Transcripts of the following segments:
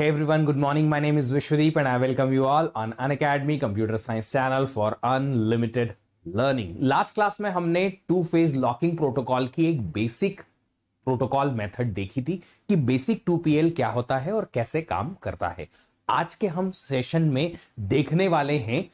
Hey everyone, good morning. My name is Vishwadeep and I welcome you all on An Academy Computer Science Channel for Unlimited Learning. Last class में हमने two phase locking protocol की एक basic protocol method देखी थी कि basic 2PL क्या होता है और कैसे काम करता है आज के हम session में देखने वाले हैं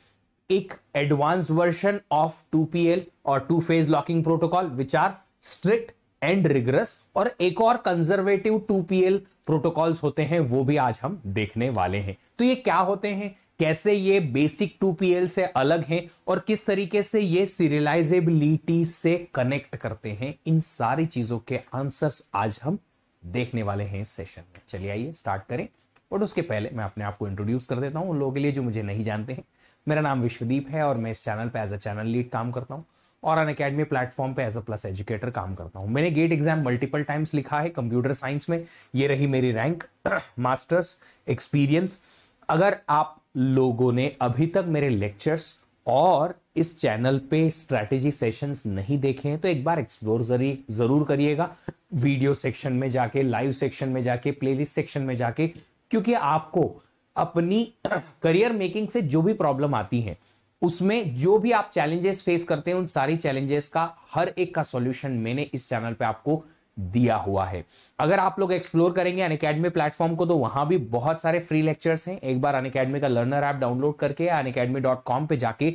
एक advanced version of 2PL और two phase locking protocol which are strict and rigorous और एक और conservative two P L protocols होते हैं वो भी आज हम देखने वाले हैं तो ये क्या होते हैं कैसे ये बेसिक टू पी एल से अलग हैं और किस तरीके से ये सीरियलाइजेबिलिटी से कनेक्ट करते हैं इन सारी चीजों के आंसर्स आज हम देखने वाले हैं इस सेशन में चलिए आइए स्टार्ट करें बट उसके पहले मैं अपने आप को इंट्रोड्यूस कर देता हूँ उन लोगों के लिए जो मुझे नहीं जानते हैं मेरा नाम विश्वदीप है और मैं इस चैनल पर एज अ चैनल लीड काम करता हूँ और अन अकेडमी प्लेटफॉर्म पे एज अ प्लस एजुकेटर काम करता हूँ मैंने गेट एग्जाम मल्टीपल टाइम्स लिखा है कंप्यूटर साइंस में ये रही मेरी रैंक मास्टर्स एक्सपीरियंस अगर आप लोगों ने अभी तक मेरे लेक्चर्स और इस चैनल पे स्ट्रेटेजी सेशंस नहीं देखे हैं तो एक बार एक्सप्लोर जरूर करिएगा वीडियो सेक्शन में जाके लाइव सेक्शन में जाके प्लेलिस्ट सेक्शन में जाके क्योंकि आपको अपनी करियर मेकिंग से जो भी प्रॉब्लम आती है उसमें जो भी आप चैलेंजेस फेस करते हैं उन सारी चैलेंजेस का हर एक का सॉल्यूशन मैंने इस चैनल पे आपको दिया हुआ है अगर आप लोग एक्सप्लोर करेंगे अन अकेडमी प्लेटफॉर्म को तो वहां भी बहुत सारे फ्री लेक्चर्स हैं एक बार अन अकेडमी का लर्नर ऐप डाउनलोड करके अन अकेडमी डॉट कॉम पर जाके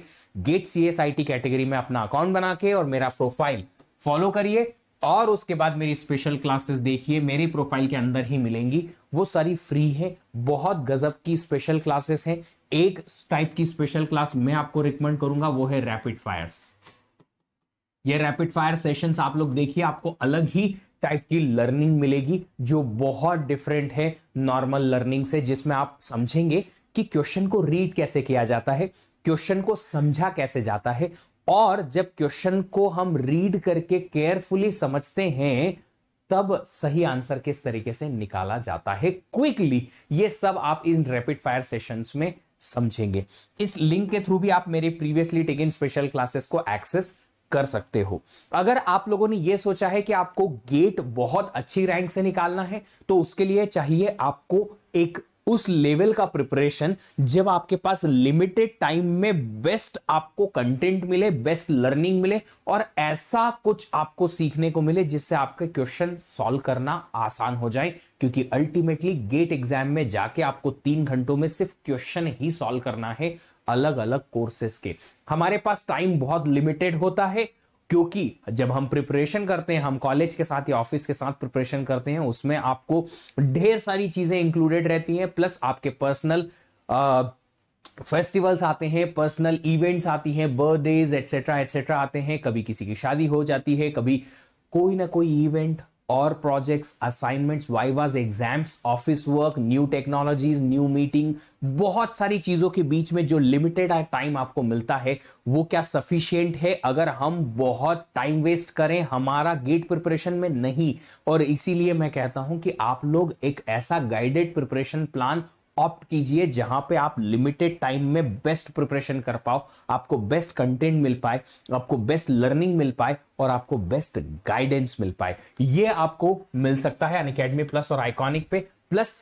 get C S I T category में अपना अकाउंट बना के और मेरा प्रोफाइल फॉलो करिए और उसके बाद मेरी स्पेशल क्लासेस देखिए मेरी प्रोफाइल के अंदर ही मिलेंगी वो सारी फ्री है बहुत गजब की स्पेशल क्लासेस है एक टाइप की स्पेशल क्लास मैं आपको रिकमेंड करूंगा वो है रैपिड फायर्स ये रैपिड फायर सेशंस आप लोग देखिए आपको अलग ही टाइप की लर्निंग मिलेगी जो बहुत डिफरेंट है नॉर्मल लर्निंग से जिसमें आप समझेंगे कि क्वेश्चन को रीड कैसे किया जाता है क्वेश्चन को समझा कैसे जाता है और जब क्वेश्चन को हम रीड करके केयरफुली समझते हैं तब सही आंसर किस तरीके से निकाला जाता है क्विकली ये सब आप इन रैपिड फायर सेशंस में समझेंगे इस लिंक के थ्रू भी आप मेरे प्रीवियसली टेकिन स्पेशल क्लासेस को एक्सेस कर सकते हो अगर आप लोगों ने यह सोचा है कि आपको गेट बहुत अच्छी रैंक से निकालना है तो उसके लिए चाहिए आपको एक उस लेवल का प्रिपरेशन जब आपके पास लिमिटेड टाइम में बेस्ट आपको कंटेंट मिले बेस्ट लर्निंग मिले और ऐसा कुछ आपको सीखने को मिले जिससे आपके क्वेश्चन सॉल्व करना आसान हो जाए क्योंकि अल्टीमेटली गेट एग्जाम में जाके आपको तीन घंटों में सिर्फ क्वेश्चन ही सॉल्व करना है अलग अलग कोर्सेस के हमारे पास टाइम बहुत लिमिटेड होता है क्योंकि जब हम प्रिपरेशन करते हैं हम कॉलेज के साथ या ऑफिस के साथ प्रिपरेशन करते हैं उसमें आपको ढेर सारी चीजें इंक्लूडेड रहती हैं प्लस आपके पर्सनल फेस्टिवल्स आते हैं पर्सनल इवेंट्स आती हैं बर्थडेज एट्सेट्रा एट्सेट्रा आते हैं कभी किसी की शादी हो जाती है कभी कोई ना कोई इवेंट और projects assignments vivas exams office work new technologies new meeting बहुत सारी चीज़ों के बीच में जो लिमिटेड टाइम आपको मिलता है वो क्या सफिशियंट है अगर हम बहुत टाइम वेस्ट करें हमारा गेट प्रिपरेशन में नहीं और इसीलिए मैं कहता हूं कि आप लोग एक ऐसा गाइडेड प्रिपरेशन प्लान ऑप्ट कीजिए जहां पे आप लिमिटेड टाइम में बेस्ट प्रिपरेशन कर पाओ आपको बेस्ट कंटेंट मिल पाए आपको बेस्ट लर्निंग मिल पाए और आपको बेस्ट गाइडेंस मिल पाए ये आपको मिल सकता है अनकेडमी प्लस और आइकॉनिक पे प्लस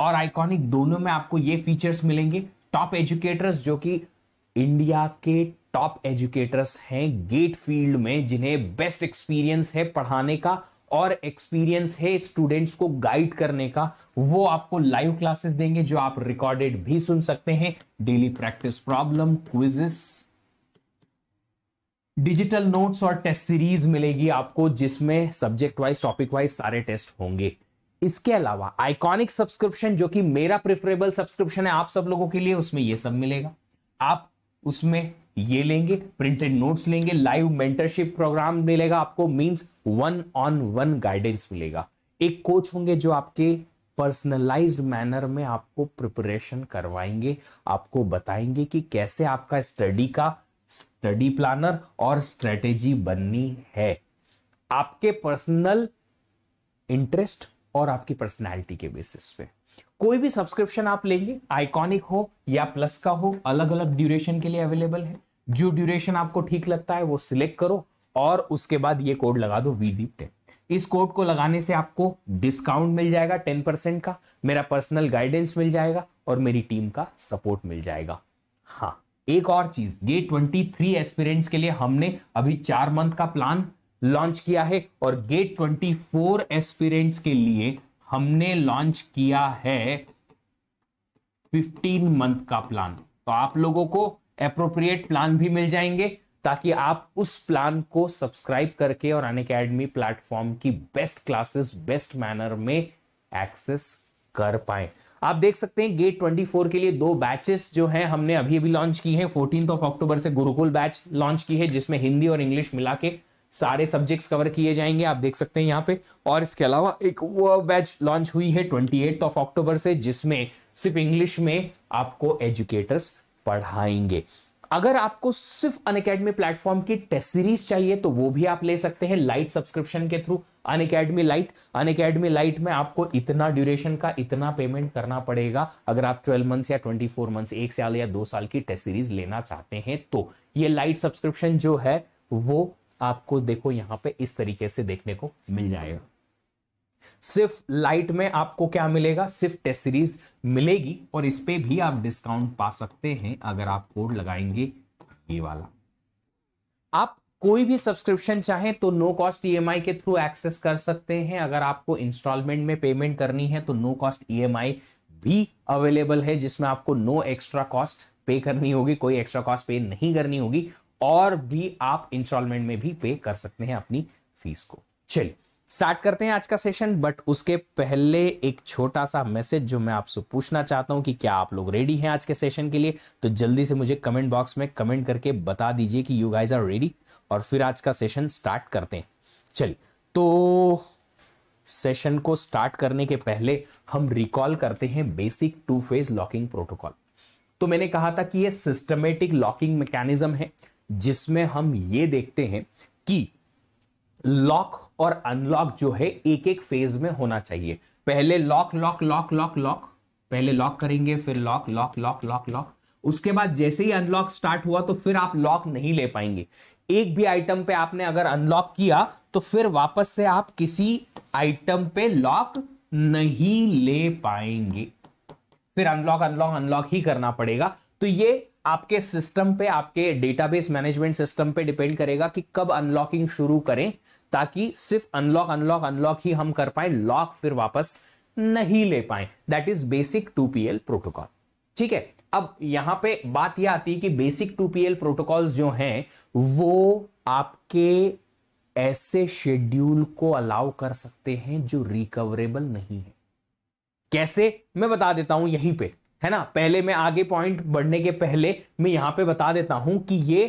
और आइकॉनिक दोनों में आपको ये फीचर्स मिलेंगे टॉप एजुकेटर्स जो कि इंडिया के टॉप एजुकेटर्स हैं गेट फील्ड में जिन्हें बेस्ट एक्सपीरियंस है पढ़ाने का और एक्सपीरियंस है स्टूडेंट्स को गाइड करने का वो आपको लाइव क्लासेस देंगे जो आप रिकॉर्डेड भी सुन सकते हैं daily practice problem quizzes digital notes और टेस्ट सीरीज मिलेगी आपको जिसमें सब्जेक्ट वाइज टॉपिक वाइज सारे टेस्ट होंगे इसके अलावा आइकॉनिक सब्सक्रिप्शन जो कि मेरा प्रेफरेबल सब्सक्रिप्शन है आप सब लोगों के लिए उसमें ये सब मिलेगा आप उसमें ये लेंगे प्रिंटेड नोट्स लेंगे लाइव मेंटरशिप प्रोग्राम मिलेगा आपको means one on one guidance मिलेगा एक कोच होंगे जो आपके पर्सनलाइज्ड मैनर में आपको प्रिपरेशन करवाएंगे आपको बताएंगे कि कैसे आपका स्टडी का स्टडी प्लानर और स्ट्रेटेजी बननी है आपके पर्सनल इंटरेस्ट और आपकी पर्सनैलिटी के बेसिस पे कोई भी सब्सक्रिप्शन आप लेंगे आइकॉनिक हो या प्लस का हो अलग अलग ड्यूरेशन के लिए अवेलेबल है जो ड्यूरेशन आपको ठीक लगता है वो सिलेक्ट करो और उसके बाद ये कोड लगा दो वीदीप टेन इस कोड को लगाने से आपको डिस्काउंट मिल जाएगा टेन परसेंट का मेरा पर्सनल गाइडेंस मिल जाएगा और मेरी टीम का सपोर्ट मिल जाएगा हाँ एक और चीज ये ट्वेंटी थ्री एस्पिरेंट्स के लिए हमने अभी चार मंथ का प्लान लॉन्च किया है और गेट ट्वेंटी फोर एस्पिरेंट्स के लिए हमने लॉन्च किया है 15 मंथ का प्लान तो आप लोगों को अप्रोप्रिएट प्लान भी मिल जाएंगे ताकि आप उस प्लान को सब्सक्राइब करके और अन अकेडमी प्लेटफॉर्म की बेस्ट क्लासेस बेस्ट मैनर में एक्सेस कर पाए आप देख सकते हैं गेट 24 के लिए दो बैचेस जो हैं हमने अभी अभी लॉन्च की है फोर्टीन ऑफ अक्टूबर से गुरुकुल बैच लॉन्च की है जिसमें हिंदी और इंग्लिश मिला के सारे सब्जेक्ट्स कवर किए जाएंगे आप देख सकते हैं यहाँ पे और इसके अलावा एक वो बैच लॉन्च हुई है ट्वेंटी ऑफ अक्टूबर से जिसमें सिर्फ इंग्लिश में आपको एजुकेटर्स पढ़ाएंगे अगर आपको सिर्फ अन अकेडमी प्लेटफॉर्म की टेस्ट सीरीज चाहिए तो वो भी आप ले सकते हैं लाइट सब्सक्रिप्शन के through Unacademy lite Unacademy lite में आपको इतना ड्यूरेशन का इतना पेमेंट करना पड़ेगा अगर आप 12 मंथ्स या 24 मंथ्स एक साल या दो साल की टेस्ट सीरीज लेना चाहते हैं तो ये लाइट सब्सक्रिप्शन जो है वो आपको देखो यहाँ पे इस तरीके से देखने को मिल जाएगा सिर्फ लाइट में आपको क्या मिलेगा सिर्फ टेस्ट सीरीज मिलेगी और इस पर भी आप डिस्काउंट पा सकते हैं अगर आप कोड लगाएंगे ये वाला आप कोई भी सब्सक्रिप्शन चाहे तो नो कॉस्ट ईएमआई के थ्रू एक्सेस कर सकते हैं अगर आपको इंस्टॉलमेंट में पेमेंट करनी है तो नो कॉस्ट ईएमआई भी अवेलेबल है जिसमें आपको नो एक्स्ट्रा कॉस्ट पे करनी होगी कोई एक्स्ट्रा कॉस्ट पे नहीं करनी होगी और भी आप इंस्टॉलमेंट में भी पे कर सकते हैं अपनी फीस को चलिए स्टार्ट करते हैं आज का सेशन बट उसके पहले एक छोटा सा मैसेज जो मैं आपसे पूछना चाहता हूं कि क्या आप लोग रेडी हैं आज के सेशन के लिए तो जल्दी से मुझे कमेंट बॉक्स में कमेंट करके बता दीजिए कि यू गाइज आर रेडी और फिर आज का सेशन स्टार्ट करते हैं चलिए तो सेशन को स्टार्ट करने के पहले हम रिकॉल करते हैं basic two phase locking protocol तो मैंने कहा था कि ये सिस्टमेटिक लॉकिंग मैकेनिज्म है जिसमें हम ये देखते हैं कि लॉक और अनलॉक जो है एक एक फेज में होना चाहिए पहले lock lock lock lock lock पहले लॉक करेंगे फिर lock lock lock lock lock उसके बाद जैसे ही अनलॉक स्टार्ट हुआ तो फिर आप लॉक नहीं ले पाएंगे एक भी आइटम पे आपने अगर अनलॉक किया तो फिर वापस से आप किसी आइटम पे लॉक नहीं ले पाएंगे फिर अनलॉक अनलॉक अनलॉक ही करना पड़ेगा तो ये आपके सिस्टम पे आपके डेटाबेस मैनेजमेंट सिस्टम पे डिपेंड करेगा कि कब अनलॉकिंग शुरू करें ताकि सिर्फ अनलॉक अनलॉक अनलॉक ही हम कर पाए लॉक फिर वापस नहीं ले पाए that is basic two protocol ठीक है अब यहां पे बात यह आती है कि basic two P L protocol जो हैं वो आपके ऐसे शेड्यूल को अलाउ कर सकते हैं जो रिकवरेबल नहीं है कैसे मैं बता देता हूं यहीं पे है ना पहले मैं आगे पॉइंट बढ़ने के पहले मैं यहां पे बता देता हूं कि ये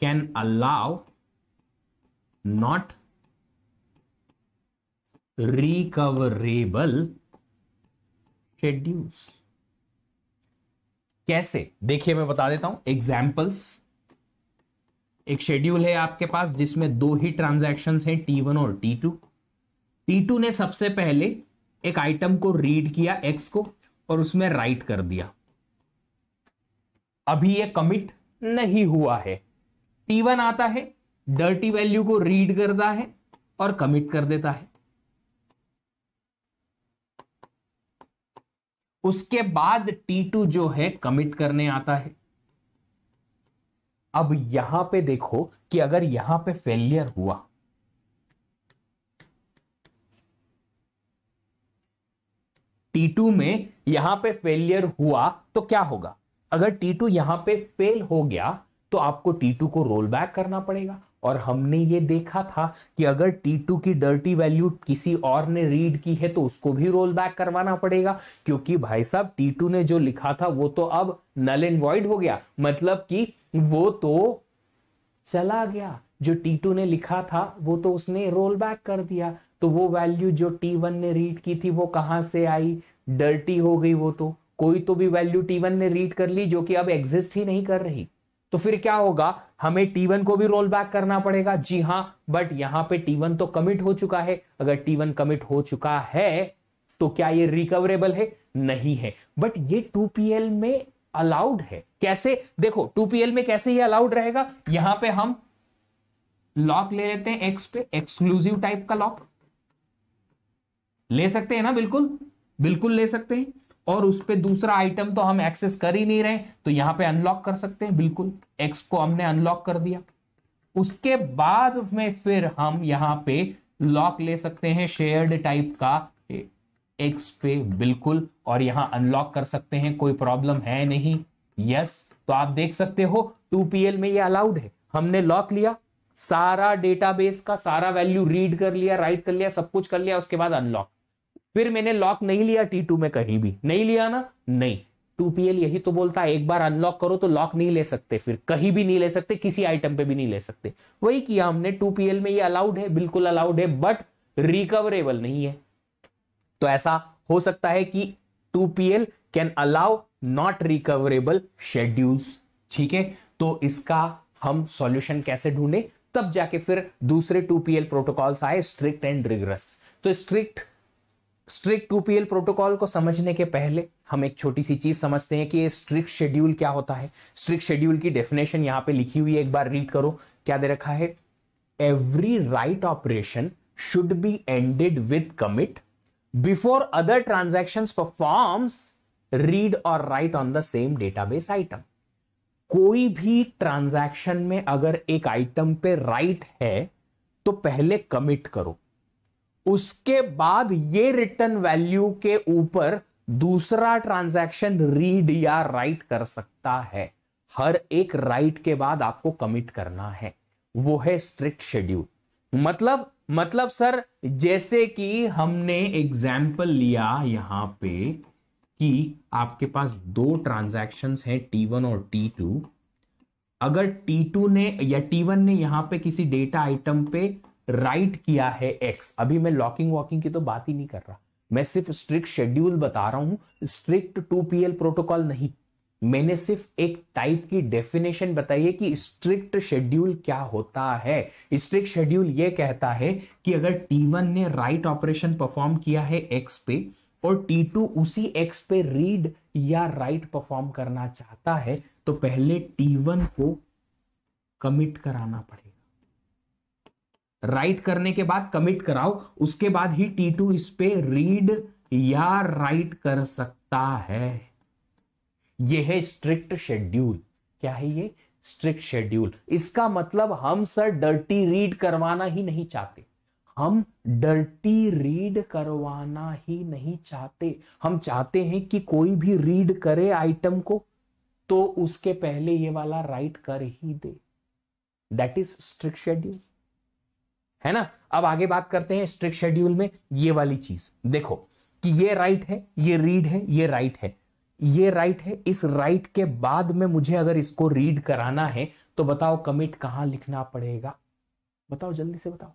can allow not recoverable schedules कैसे देखिए मैं बता देता हूं एग्जाम्पल्स एक शेड्यूल है आपके पास जिसमें दो ही ट्रांजैक्शंस हैं टी वन और टी टू टू ने सबसे पहले एक आइटम को रीड किया एक्स को और उसमें राइट कर दिया अभी ये कमिट नहीं हुआ है टी वन आता है डर्टी वैल्यू को रीड करता है और कमिट कर देता है उसके बाद टी टू जो है कमिट करने आता है अब यहां पे देखो कि अगर यहां पे फेलियर हुआ T2 में यहां पे फेलियर हुआ तो क्या होगा अगर T2 यहां पे फेल हो गया तो आपको T2 को रोल बैक करना पड़ेगा और हमने ये देखा था कि अगर T2 की डर्टी वैल्यू किसी और ने रीड की है तो उसको भी रोल बैक करवाना पड़ेगा क्योंकि भाई साहब T2 ने जो लिखा था वो तो अब नल एंड वॉइड हो गया मतलब कि वो तो चला गया जो T2 ने लिखा था वो तो उसने रोल बैक कर दिया तो वो वैल्यू जो टी वन ने रीड की थी वो कहां से आई डर्टी हो गई वो तो कोई तो भी वैल्यू टी वन ने रीड कर ली जो कि अब एग्जिस्ट ही नहीं कर रही तो फिर क्या होगा हमें टी वन को भी रोल बैक करना पड़ेगा जी हाँ बट यहां पे टी वन तो कमिट हो चुका है अगर टी वन कमिट हो चुका है तो क्या ये रिकवरेबल है नहीं है बट ये टू पीएल में अलाउड है कैसे देखो टू पीएल में कैसे ये अलाउड रहेगा यहां पे हम लॉक ले लेते हैं एक्स पे एक्सक्लूसिव टाइप का लॉक ले सकते हैं ना बिल्कुल बिल्कुल ले सकते हैं और उस पर दूसरा आइटम तो हम एक्सेस कर ही नहीं रहे तो यहां पे अनलॉक कर सकते हैं बिल्कुल एक्स को हमने अनलॉक कर दिया उसके बाद में फिर हम यहां पे लॉक ले सकते हैं शेयर्ड टाइप का एक्स पे बिल्कुल और यहां अनलॉक कर सकते हैं कोई प्रॉब्लम है नहीं यस तो आप देख सकते हो एल में ये अलाउड है हमने लॉक लिया सारा डेटाबेस का सारा वैल्यू रीड कर लिया राइट कर लिया सब कुछ कर लिया उसके बाद अनलॉक फिर मैंने लॉक नहीं लिया टी टू में कहीं भी नहीं लिया ना नहीं टू पी एल यही तो बोलता है एक बार अनलॉक करो तो लॉक नहीं ले सकते फिर कहीं भी नहीं ले सकते किसी आइटम पे भी नहीं ले सकते वही किया हमने टू पी एल में ये अलाउड है बिल्कुल अलाउड है बट रिकवरेबल नहीं है तो ऐसा हो सकता है कि two P L can allow not recoverable schedules ठीक है तो इसका हम सॉल्यूशन कैसे ढूंढे तब जाके फिर दूसरे टू पी एल प्रोटोकॉल्स आए स्ट्रिक्ट एंड रिग्रस तो strict strict two P protocol को समझने के पहले हम एक छोटी सी चीज समझते हैं कि ये स्ट्रिक्ट शेड्यूल क्या होता है स्ट्रिक्ट शेड्यूल की डेफिनेशन यहां पे लिखी हुई है एक बार रीड करो क्या दे रखा है every write operation should be ended with commit before other transaction performs read और write on the same database item कोई भी ट्रांजैक्शन में अगर एक आइटम पे राइट है तो पहले कमिट करो उसके बाद ये रिटर्न वैल्यू के ऊपर दूसरा ट्रांजैक्शन रीड या राइट कर सकता है हर एक राइट के बाद आपको कमिट करना है वो है स्ट्रिक्ट शेड्यूल मतलब मतलब सर जैसे कि हमने एग्जाम्पल लिया यहां पे कि आपके पास दो ट्रांजैक्शंस हैं T1 और T2 अगर T2 ने या T1 ने यहां पे किसी डेटा आइटम पे राइट किया है एक्स अभी मैं लॉकिंग वॉकिंग की तो बात ही नहीं कर रहा मैं सिर्फ स्ट्रिक्ट शेड्यूल बता रहा हूं strict two P L protocol नहीं मैंने सिर्फ एक टाइप की डेफिनेशन बताई है कि स्ट्रिक्ट शेड्यूल क्या होता है स्ट्रिक्ट शेड्यूल यह कहता है कि अगर T1 ने राइट ऑपरेशन परफॉर्म किया है x पे और T2 उसी x पे रीड या राइट परफॉर्म करना चाहता है तो पहले T1 को कमिट कराना पड़ेगा राइट करने के बाद कमिट कराओ उसके बाद ही टी टू इस पे रीड या राइट कर सकता है यह है स्ट्रिक्ट शेड्यूल क्या है ये स्ट्रिक्ट शेड्यूल इसका मतलब हम सर डर्टी रीड करवाना ही नहीं चाहते हम डर्टी रीड करवाना ही नहीं चाहते हम चाहते हैं कि कोई भी रीड करे आइटम को तो उसके पहले ये वाला राइट कर ही दे दैट इज स्ट्रिक्ट शेड्यूल है ना अब आगे बात करते हैं स्ट्रिक्ट शेड्यूल में ये वाली चीज देखो कि ये राइट है ये रीड है ये राइट है ये राइट है इस राइट के बाद में मुझे अगर इसको रीड कराना है तो बताओ कमिट कहां लिखना पड़ेगा बताओ जल्दी से बताओ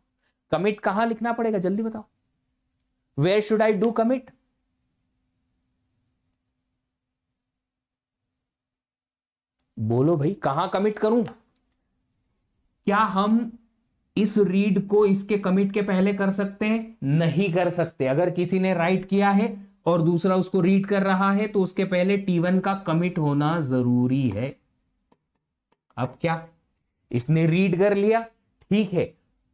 कमिट कहां लिखना पड़ेगा जल्दी बताओ where should I do commit बोलो भाई कहां कमिट करूं क्या हम इस रीड को इसके कमिट के पहले कर सकते हैं नहीं कर सकते अगर किसी ने राइट किया है और दूसरा उसको रीड कर रहा है तो उसके पहले T1 का कमिट होना जरूरी है अब क्या इसने रीड कर लिया ठीक है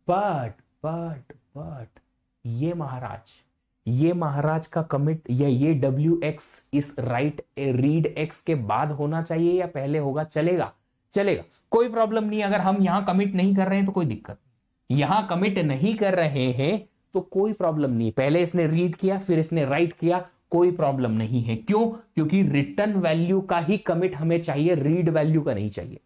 बट बट बट ये महाराज ये महाराज का कमिट या ये डब्ल्यू एक्स इस राइट रीड एक्स के बाद होना चाहिए या पहले होगा चलेगा चलेगा कोई प्रॉब्लम नहीं अगर हम यहां कमिट नहीं कर रहे हैं तो कोई दिक्कत नहीं यहां कमिट नहीं कर रहे हैं तो कोई प्रॉब्लम नहीं पहले इसने रीड किया फिर इसने राइट किया कोई प्रॉब्लम नहीं है क्यों क्योंकि रिटर्न वैल्यू का ही कमिट हमें चाहिए रीड वैल्यू का नहीं चाहिए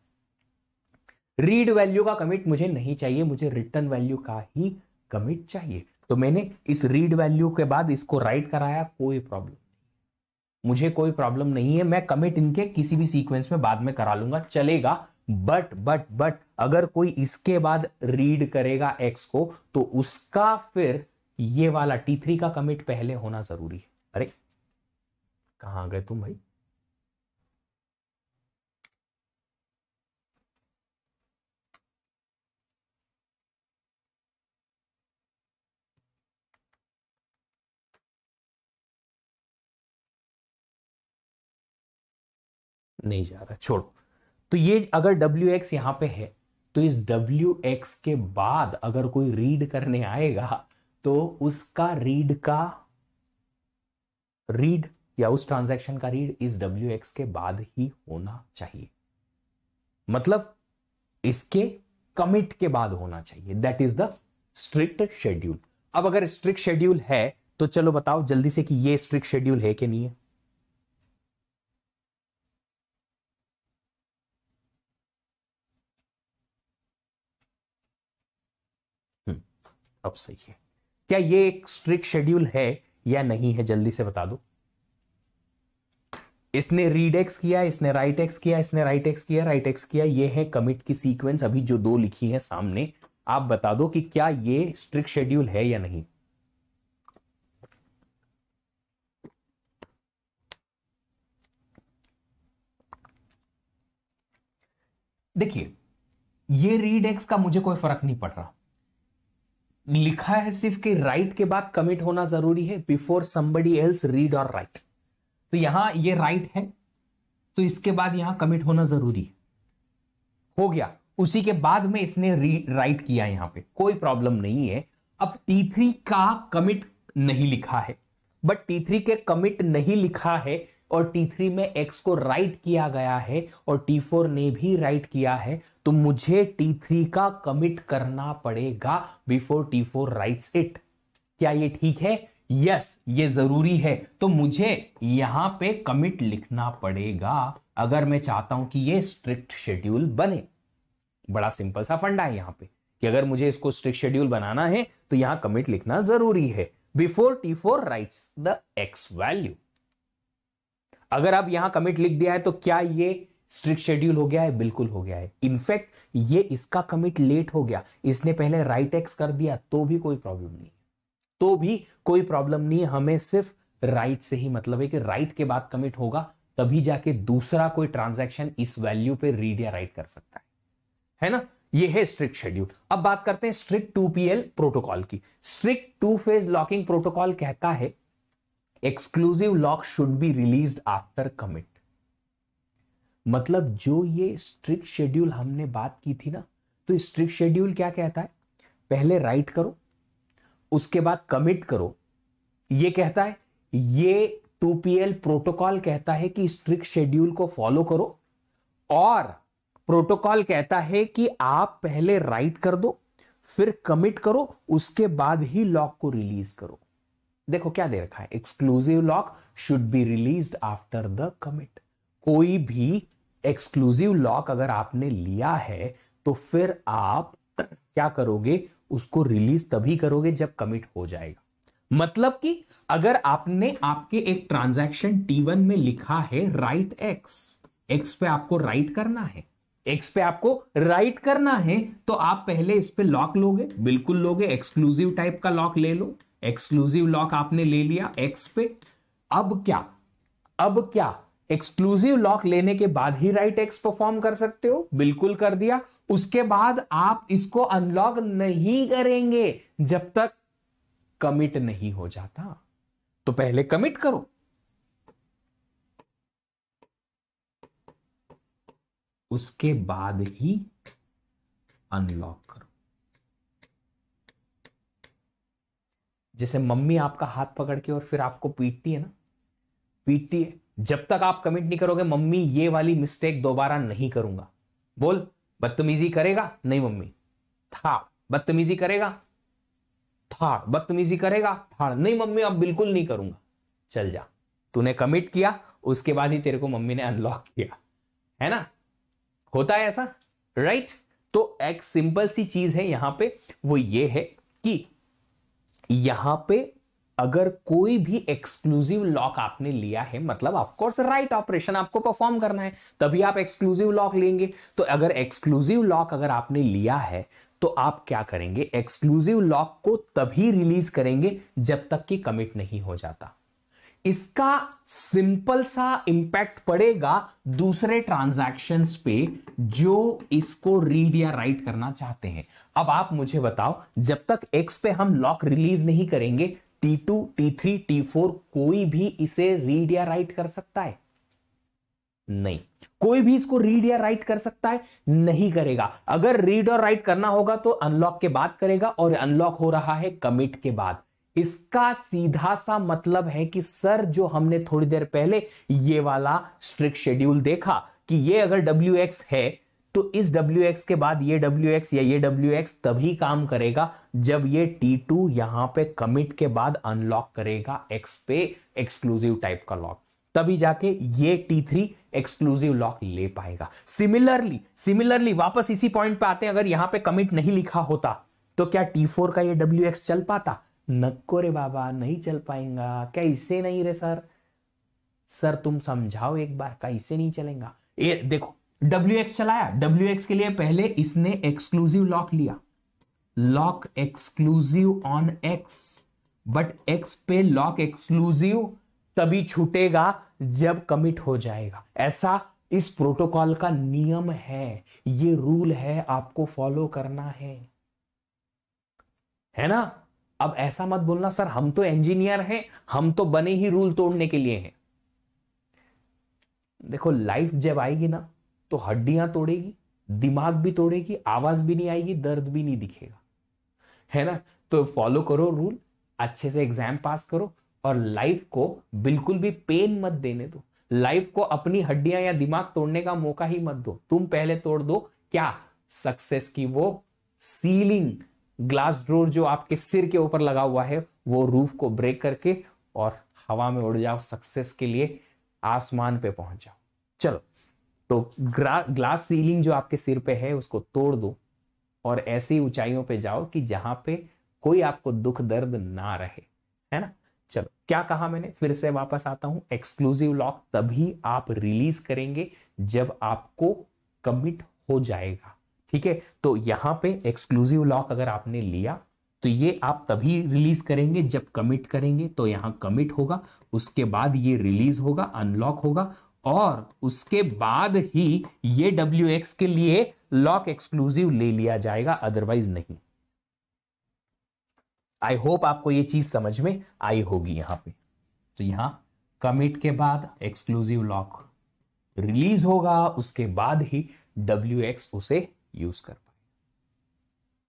रीड वैल्यू का कमिट मुझे नहीं चाहिए मुझे रिटर्न वैल्यू का ही कमिट चाहिए तो मैंने इस रीड वैल्यू के बाद इसको राइट कराया कोई प्रॉब्लम मुझे कोई प्रॉब्लम नहीं है मैं कमिट इनके किसी भी सीक्वेंस में बाद में करा लूंगा चलेगा बट बट बट अगर कोई इसके बाद रीड करेगा एक्स को तो उसका फिर ये वाला टी थ्री का कमिट पहले होना जरूरी है अरे कहा गए तुम भाई नहीं जा रहा छोड़ो तो ये अगर डब्ल्यू एक्स यहां पर है तो इस डब्ल्यू एक्स के बाद अगर कोई रीड करने आएगा तो उसका रीड का रीड या उस ट्रांजैक्शन का रीड इस डब्ल्यू एक्स के बाद ही होना चाहिए मतलब इसके कमिट के बाद होना चाहिए that is the strict schedule अब अगर स्ट्रिक्ट शेड्यूल है तो चलो बताओ जल्दी से कि ये स्ट्रिक्ट शेड्यूल है कि नहीं है अब सही है क्या ये एक स्ट्रिक्ट शेड्यूल है या नहीं है जल्दी से बता दो इसने रीड एक्स किया इसने राइट एक्स किया इसने राइट एक्स किया राइट एक्स किया ये है कमिट की सीक्वेंस अभी जो दो लिखी है सामने आप बता दो कि क्या ये स्ट्रिक्ट शेड्यूल है या नहीं देखिए ये रीड एक्स का मुझे कोई फर्क नहीं पड़ रहा लिखा है सिर्फ कि राइट के बाद कमिट होना जरूरी है बिफोर समबडी एल्स रीड और राइट तो यहां ये राइट है तो इसके बाद यहां कमिट होना जरूरी है हो गया उसी के बाद में इसने राइट किया यहां पे कोई प्रॉब्लम नहीं है अब टी थ्री का कमिट नहीं लिखा है बट टी थ्री के कमिट नहीं लिखा है और T3 में x को राइट किया गया है और T4 ने भी राइट किया है तो मुझे T3 का कमिट करना पड़ेगा बिफोर T4 राइट इट क्या ये ठीक है यस yes, ये जरूरी है तो मुझे यहां पे कमिट लिखना पड़ेगा अगर मैं चाहता हूं कि ये स्ट्रिक्ट शेड्यूल बने बड़ा सिंपल सा फंडा है यहां पे कि अगर मुझे इसको स्ट्रिक्ट शेड्यूल बनाना है तो यहां कमिट लिखना जरूरी है before T four write the X value अगर अब यहां कमिट लिख दिया है तो क्या ये स्ट्रिक्ट शेड्यूल हो गया है बिल्कुल हो गया है इनफैक्ट ये इसका कमिट लेट हो गया इसने पहले राइट एक्स कर दिया तो भी कोई प्रॉब्लम नहीं है तो भी कोई प्रॉब्लम नहीं है हमें सिर्फ राइट से ही मतलब है कि राइट के बाद कमिट होगा तभी जाके दूसरा कोई ट्रांजेक्शन इस वैल्यू पे रीड या राइट कर सकता है है ना ये है स्ट्रिक्ट शेड्यूल अब बात करते हैं स्ट्रिक्ट एल प्रोटोकॉल की strict two phase locking protocol कहता है exclusive lock should be release after commit मतलब जो ये स्ट्रिक्ट शेड्यूल हमने बात की थी ना तो स्ट्रिक्ट शेड्यूल क्या कहता है पहले राइट करो उसके बाद कमिट करो ये कहता है ये एल प्रोटोकॉल कहता है कि स्ट्रिक्ट शेड्यूल को फॉलो करो और प्रोटोकॉल कहता है कि आप पहले राइट कर दो फिर कमिट करो उसके बाद ही लॉक को रिलीज करो देखो क्या दे रखा है exclusive lock should be release after the commit कोई भी एक्सक्लूसिव लॉक अगर आपने लिया है तो फिर आप क्या करोगे उसको रिलीज तभी करोगे जब कमिट हो जाएगा मतलब कि अगर आपने आपके एक ट्रांजैक्शन T1 में लिखा है राइट एक्स एक्स पे आपको राइट करना है एक्स पे आपको राइट करना है तो आप पहले इस पे लॉक लोगे बिल्कुल लोगे एक्सक्लूसिव टाइप का लॉक ले लो एक्सक्लूसिव लॉक आपने ले लिया एक्स पे अब क्या अब क्या एक्सक्लूसिव लॉक लेने के बाद ही राइट एक्स परफॉर्म कर सकते हो बिल्कुल कर दिया उसके बाद आप इसको अनलॉक नहीं करेंगे जब तक कमिट नहीं हो जाता तो पहले कमिट करो उसके बाद ही अनलॉक करो जैसे मम्मी आपका हाथ पकड़ के और फिर आपको पीटती है ना पीटती है जब तक आप कमिट नहीं करोगे मम्मी ये वाली मिस्टेक दोबारा नहीं करूंगा बोल बदतमीजी करेगा नहीं मम्मी था बदतमीजी करेगा था बदतमीजी करेगा था नहीं मम्मी अब बिल्कुल नहीं करूंगा चल जा तूने कमिट किया उसके बाद ही तेरे को मम्मी ने अनलॉक किया है ना होता है ऐसा राइट तो एक सिंपल सी चीज है यहां पे वो ये है कि यहां पे अगर कोई भी एक्सक्लूसिव लॉक आपने लिया है मतलब ऑफकोर्स राइट ऑपरेशन आपको परफॉर्म करना है तभी आप एक्सक्लूसिव लॉक लेंगे तो अगर एक्सक्लूसिव लॉक अगर आपने लिया है तो आप क्या करेंगे एक्सक्लूसिव लॉक को तभी रिलीज करेंगे जब तक कि कमिट नहीं हो जाता इसका सिंपल सा इंपैक्ट पड़ेगा दूसरे ट्रांजैक्शंस पे जो इसको रीड या राइट करना चाहते हैं अब आप मुझे बताओ जब तक एक्स पे हम लॉक रिलीज नहीं करेंगे T two T three T four कोई भी इसे रीड या राइट कर सकता है नहीं कोई भी इसको रीड या राइट कर सकता है नहीं करेगा अगर रीड और राइट करना होगा तो अनलॉक के बाद करेगा और अनलॉक हो रहा है कमिट के बाद इसका सीधा सा मतलब है कि सर जो हमने थोड़ी देर पहले ये वाला स्ट्रिक्ट शेड्यूल देखा कि ये अगर डब्ल्यू एक्स है तो इस डब्ल्यू एक्स के बाद ये डब्ल्यू एक्स या ये डब्ल्यू एक्स तभी काम करेगा जब ये टी टू यहां पर कमिट के बाद अनलॉक करेगा एक्स पे एक्सक्लूसिव टाइप का लॉक तभी जाके ये टी थ्री एक्सक्लूसिव लॉक ले पाएगा सिमिलरली सिमिलरली वापस इसी पॉइंट पे आते हैं अगर यहां पे कमिट नहीं लिखा होता तो क्या टी फोर का ये डब्ल्यू एक्स चल पाता नक्को रे बाबा नहीं चल पाएंगा कैसे नहीं रे सर सर तुम समझाओ एक बार कैसे नहीं चलेगा ये देखो डब्ल्यू एक्स चलाया डब्ल्यू एक्स के लिए पहले इसने एक्सक्लूसिव लॉक लिया lock exclusive on X but X पे लॉक एक्सक्लूसिव तभी छूटेगा जब कमिट हो जाएगा ऐसा इस प्रोटोकॉल का नियम है ये रूल है आपको फॉलो करना है है ना अब ऐसा मत बोलना सर हम तो इंजीनियर हैं हम तो बने ही रूल तोड़ने के लिए हैं देखो लाइफ जब आएगी ना तो हड्डियां तोड़ेगी दिमाग भी तोड़ेगी आवाज भी नहीं आएगी दर्द भी नहीं दिखेगा है ना तो फॉलो करो रूल अच्छे से एग्जाम पास करो और लाइफ को बिल्कुल भी पेन मत देने दो लाइफ को अपनी हड्डियां या दिमाग तोड़ने का मौका ही मत दो तुम पहले तोड़ दो क्या सक्सेस की वो सीलिंग ग्लास डोर जो आपके सिर के ऊपर लगा हुआ है वो रूफ को ब्रेक करके और हवा में उड़ जाओ सक्सेस के लिए आसमान पे पहुंच जाओ चलो तो ग्लास सीलिंग जो आपके सिर पे है उसको तोड़ दो और ऐसी ऊंचाइयों पे जाओ कि जहां पे कोई आपको दुख दर्द ना रहे है ना चलो क्या कहा मैंने फिर से वापस आता हूं एक्सक्लूसिव लॉक तभी आप रिलीज करेंगे जब आपको कमिट हो जाएगा ठीक है तो यहां पे एक्सक्लूसिव लॉक अगर आपने लिया तो ये आप तभी रिलीज करेंगे जब कमिट करेंगे तो यहां कमिट होगा उसके बाद ये रिलीज होगा अनलॉक होगा और उसके बाद ही ये डब्ल्यू एक्स के लिए लॉक एक्सक्लूसिव ले लिया जाएगा अदरवाइज नहीं आई होप आपको ये चीज समझ में आई होगी यहां पे तो यहां कमिट के बाद एक्सक्लूसिव लॉक रिलीज होगा उसके बाद ही डब्ल्यू एक्स उसे यूज कर पाए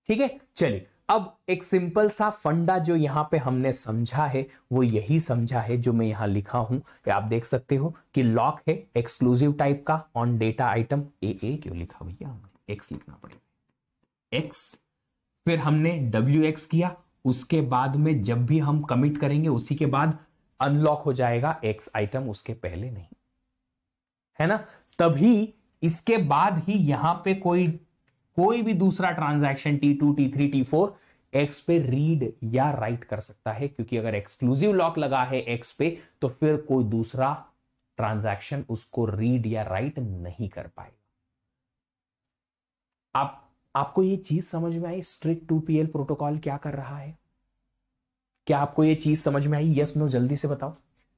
ठीक है चलिए अब एक सिंपल सा फंडा जो यहां पे हमने समझा है वो यही समझा है जो मैं यहां लिखा हूं कि आप देख सकते हो कि लॉक है एक्सक्लूसिव टाइप का on data item A A क्यों लिखा भैया एक्स लिखना पड़ेगा एक्स फिर हमने डब्ल्यू एक्स किया उसके बाद में जब भी हम कमिट करेंगे उसी के बाद अनलॉक हो जाएगा एक्स आइटम उसके पहले नहीं है ना तभी इसके बाद ही यहां पे कोई कोई भी दूसरा transaction T two T three T four X पे रीड या राइट कर सकता है क्योंकि अगर एक्सक्लूसिव लॉक लगा है एक्स पे तो फिर कोई दूसरा ट्रांजैक्शन उसको रीड या राइट नहीं कर पाएगा आप आपको यह चीज समझ में आई strict two P L protocol क्या कर रहा है क्या आपको यह चीज समझ में आई यस नो जल्दी से बताओ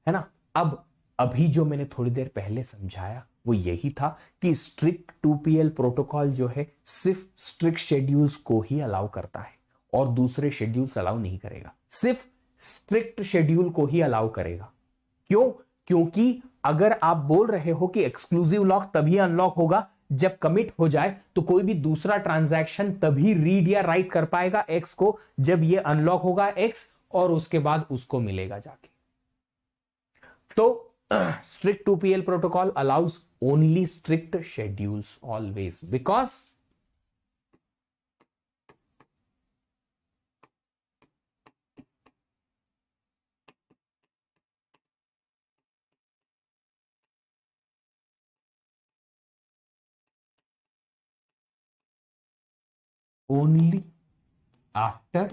है ना अब अभी जो मैंने थोड़ी देर पहले समझाया वो यही था कि स्ट्रिक्ट एल प्रोटोकॉल जो है सिर्फ स्ट्रिक्ट शेड्यूल्स को ही अलाउ करता है और दूसरे शेड्यूल्स अलाउ नहीं करेगा सिर्फ स्ट्रिक्ट शेड्यूल को ही अलाउ करेगा क्यों क्योंकि अगर आप बोल रहे हो कि एक्सक्लूसिव लॉक तभी अनलॉक होगा जब कमिट हो जाए तो कोई भी दूसरा ट्रांजैक्शन तभी रीड या राइट कर पाएगा एक्स को जब ये अनलॉक होगा एक्स और उसके बाद उसको मिलेगा जाके तो strict L protocol allows only strict schedules always because only after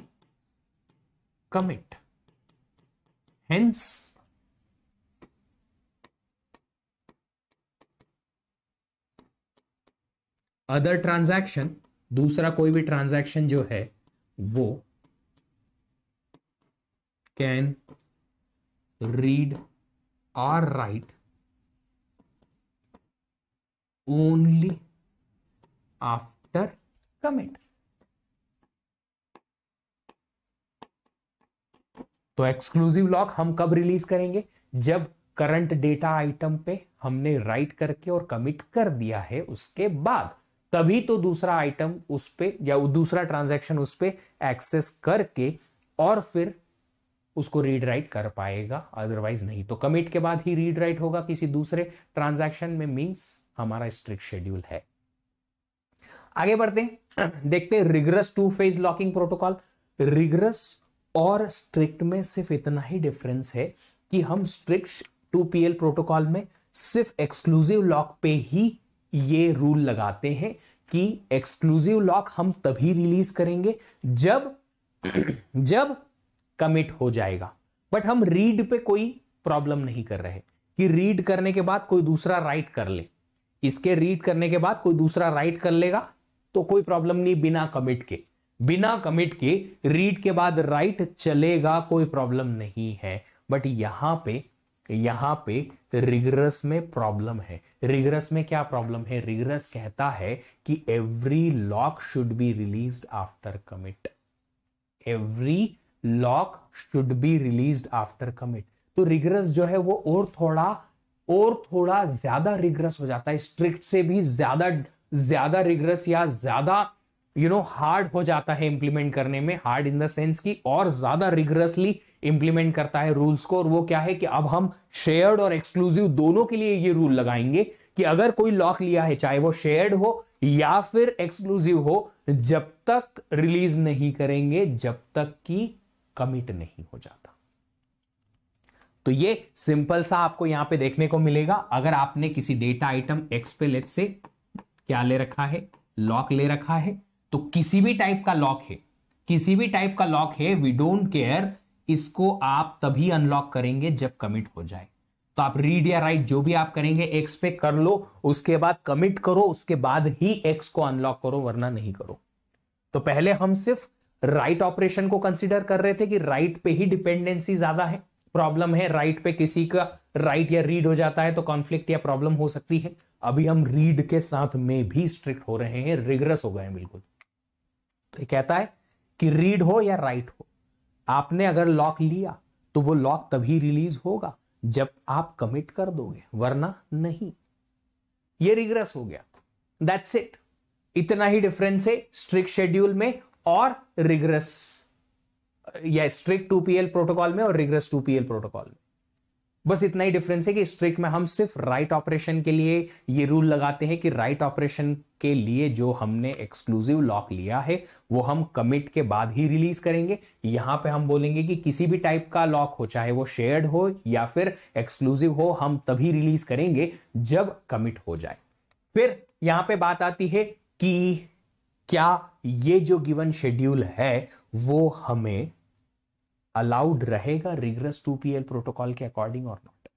commit. Hence, other transaction दूसरा कोई भी ट्रांजैक्शन जो है वो can read or write only after commit तो एक्सक्लूसिव लॉक हम कब रिलीज करेंगे जब करंट डेटा आइटम पे हमने राइट करके और कमिट कर दिया है उसके बाद तभी तो दूसरा आइटम उस पर या दूसरा ट्रांजेक्शन उस पर एक्सेस करके और फिर उसको रीड राइट कर पाएगा अदरवाइज नहीं तो कमिट के बाद ही रीड राइट होगा किसी दूसरे ट्रांजैक्शन में मींस हमारा स्ट्रिक्ट शेड्यूल है आगे बढ़ते हैं देखते हैं rigorous two phase locking protocol rigorous और स्ट्रिक्ट में सिर्फ इतना ही डिफरेंस है कि हम स्ट्रिक्ट टू पीएल प्रोटोकॉल में सिर्फ एक्सक्लूसिव लॉक पे ही ये रूल लगाते हैं कि एक्सक्लूसिव लॉक हम तभी रिलीज करेंगे जब जब कमिट हो जाएगा बट हम रीड पे कोई प्रॉब्लम नहीं कर रहे कि रीड करने के बाद कोई दूसरा राइट कर ले इसके रीड करने के बाद कोई दूसरा राइट कर लेगा तो कोई प्रॉब्लम नहीं बिना कमिट के बिना कमिट के रीड के बाद राइट चलेगा कोई प्रॉब्लम नहीं है बट यहां पे यहाँ पे रिगरस में प्रॉब्लम है रिगरस में क्या प्रॉब्लम है रिगरस कहता है कि every lock should be release after commit every lock should be release after commit तो रिगरस जो है वो और थोड़ा और थोड़ा ज्यादा रिग्रस हो जाता है स्ट्रिक्ट से भी ज्यादा ज्यादा रिग्रस या ज्यादा यू नो हार्ड हो जाता है इंप्लीमेंट करने में हार्ड इन द सेंस की और ज्यादा रिग्रसली इंप्लीमेंट करता है रूल्स को और वो क्या है कि अब हम शेयर्ड और एक्सक्लूसिव दोनों के लिए ये रूल लगाएंगे कि अगर कोई लॉक लिया है चाहे वो शेयर्ड हो या फिर एक्सक्लूसिव हो जब तक रिलीज नहीं करेंगे जब तक कि कमिट नहीं हो जाता तो ये सिंपल सा आपको यहां पे देखने को मिलेगा अगर आपने किसी डेटा आइटम एक्स पे लेट से क्या ले रखा है लॉक ले रखा है तो किसी भी टाइप का लॉक है किसी भी टाइप का लॉक है वी डोंट केयर इसको आप तभी अनलॉक करेंगे जब कमिट हो जाए तो आप रीड या राइट जो भी आप करेंगे एक्स पे कर लो उसके बाद कमिट करो उसके बाद ही एक्स को अनलॉक करो वरना नहीं करो तो पहले हम सिर्फ राइट ऑपरेशन को कंसिडर कर रहे थे कि राइट पे ही डिपेंडेंसी ज्यादा है प्रॉब्लम है राइट पे किसी का राइट या रीड हो जाता है तो कॉन्फ्लिक्ट या प्रॉब्लम हो सकती है अभी हम रीड के साथ में भी स्ट्रिक्ट हो रहे हैं रिग्रस हो गए बिल्कुल तो ये कहता है कि रीड हो या राइट हो आपने अगर लॉक लिया तो वो लॉक तभी रिलीज होगा जब आप कमिट कर दोगे वरना नहीं ये रिग्रेस हो गया दैट्स इट इतना ही डिफरेंस है स्ट्रिक्ट शेड्यूल में और रिग्रेस या स्ट्रिक्ट 2PL प्रोटोकॉल में और रिग्रेस टू एल प्रोटोकॉल में बस इतना ही डिफरेंस है कि स्ट्रिक में हम सिर्फ राइट ऑपरेशन के लिए ये रूल लगाते हैं कि राइट ऑपरेशन के लिए जो हमने एक्सक्लूसिव लॉक लिया है वो हम कमिट के बाद ही रिलीज करेंगे यहां पे हम बोलेंगे कि किसी भी टाइप का लॉक हो चाहे वो शेयर्ड हो या फिर एक्सक्लूसिव हो हम तभी रिलीज करेंगे जब कमिट हो जाए फिर यहां पे बात आती है कि क्या ये जो गिवन शेड्यूल है वो हमें अलाउड रहेगा रिग्रेस टू पी प्रोटोकॉल के अकॉर्डिंग और नॉट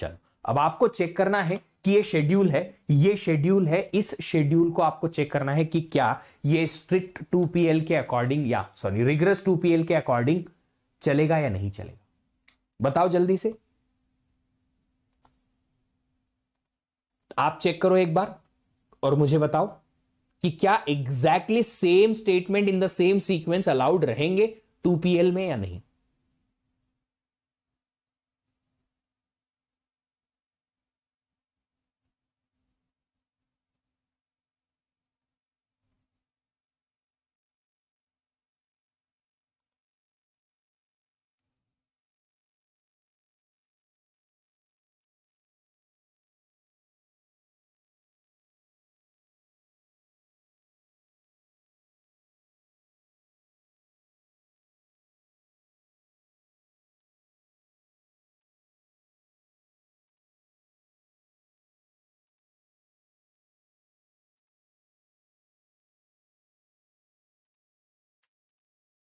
चलो अब आपको चेक करना है कि ये शेड्यूल है ये शेड्यूल है इस शेड्यूल को आपको चेक करना है कि क्या ये स्ट्रिक्ट टू पी के अकॉर्डिंग या सॉरी रिग्रेस टू पी के अकॉर्डिंग चलेगा या नहीं चलेगा बताओ जल्दी से आप चेक करो एक बार और मुझे बताओ कि क्या exactly same statement in the same sequence allowed रहेंगे 2PL में या नहीं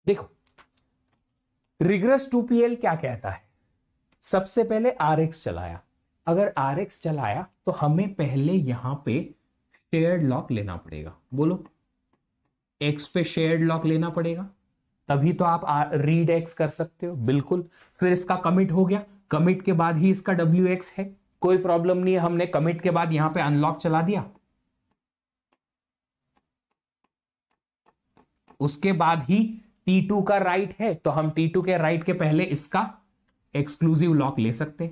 देखो रिग्रेस टू पीएल क्या कहता है सबसे पहले आर एक्स चलाया अगर आर एक्स चलाया तो हमें पहले यहां पे शेयर्ड लॉक लेना पड़ेगा बोलो एक्स पे शेयर्ड लॉक लेना पड़ेगा तभी तो आप रीड एक्स कर सकते हो बिल्कुल फिर इसका कमिट हो गया कमिट के बाद ही इसका डब्ल्यू एक्स है कोई प्रॉब्लम नहीं है हमने कमिट के बाद यहां पे अनलॉक चला दिया उसके बाद ही टी टू का राइट है तो हम टी टू के राइट के पहले इसका एक्सक्लूसिव लॉक ले सकते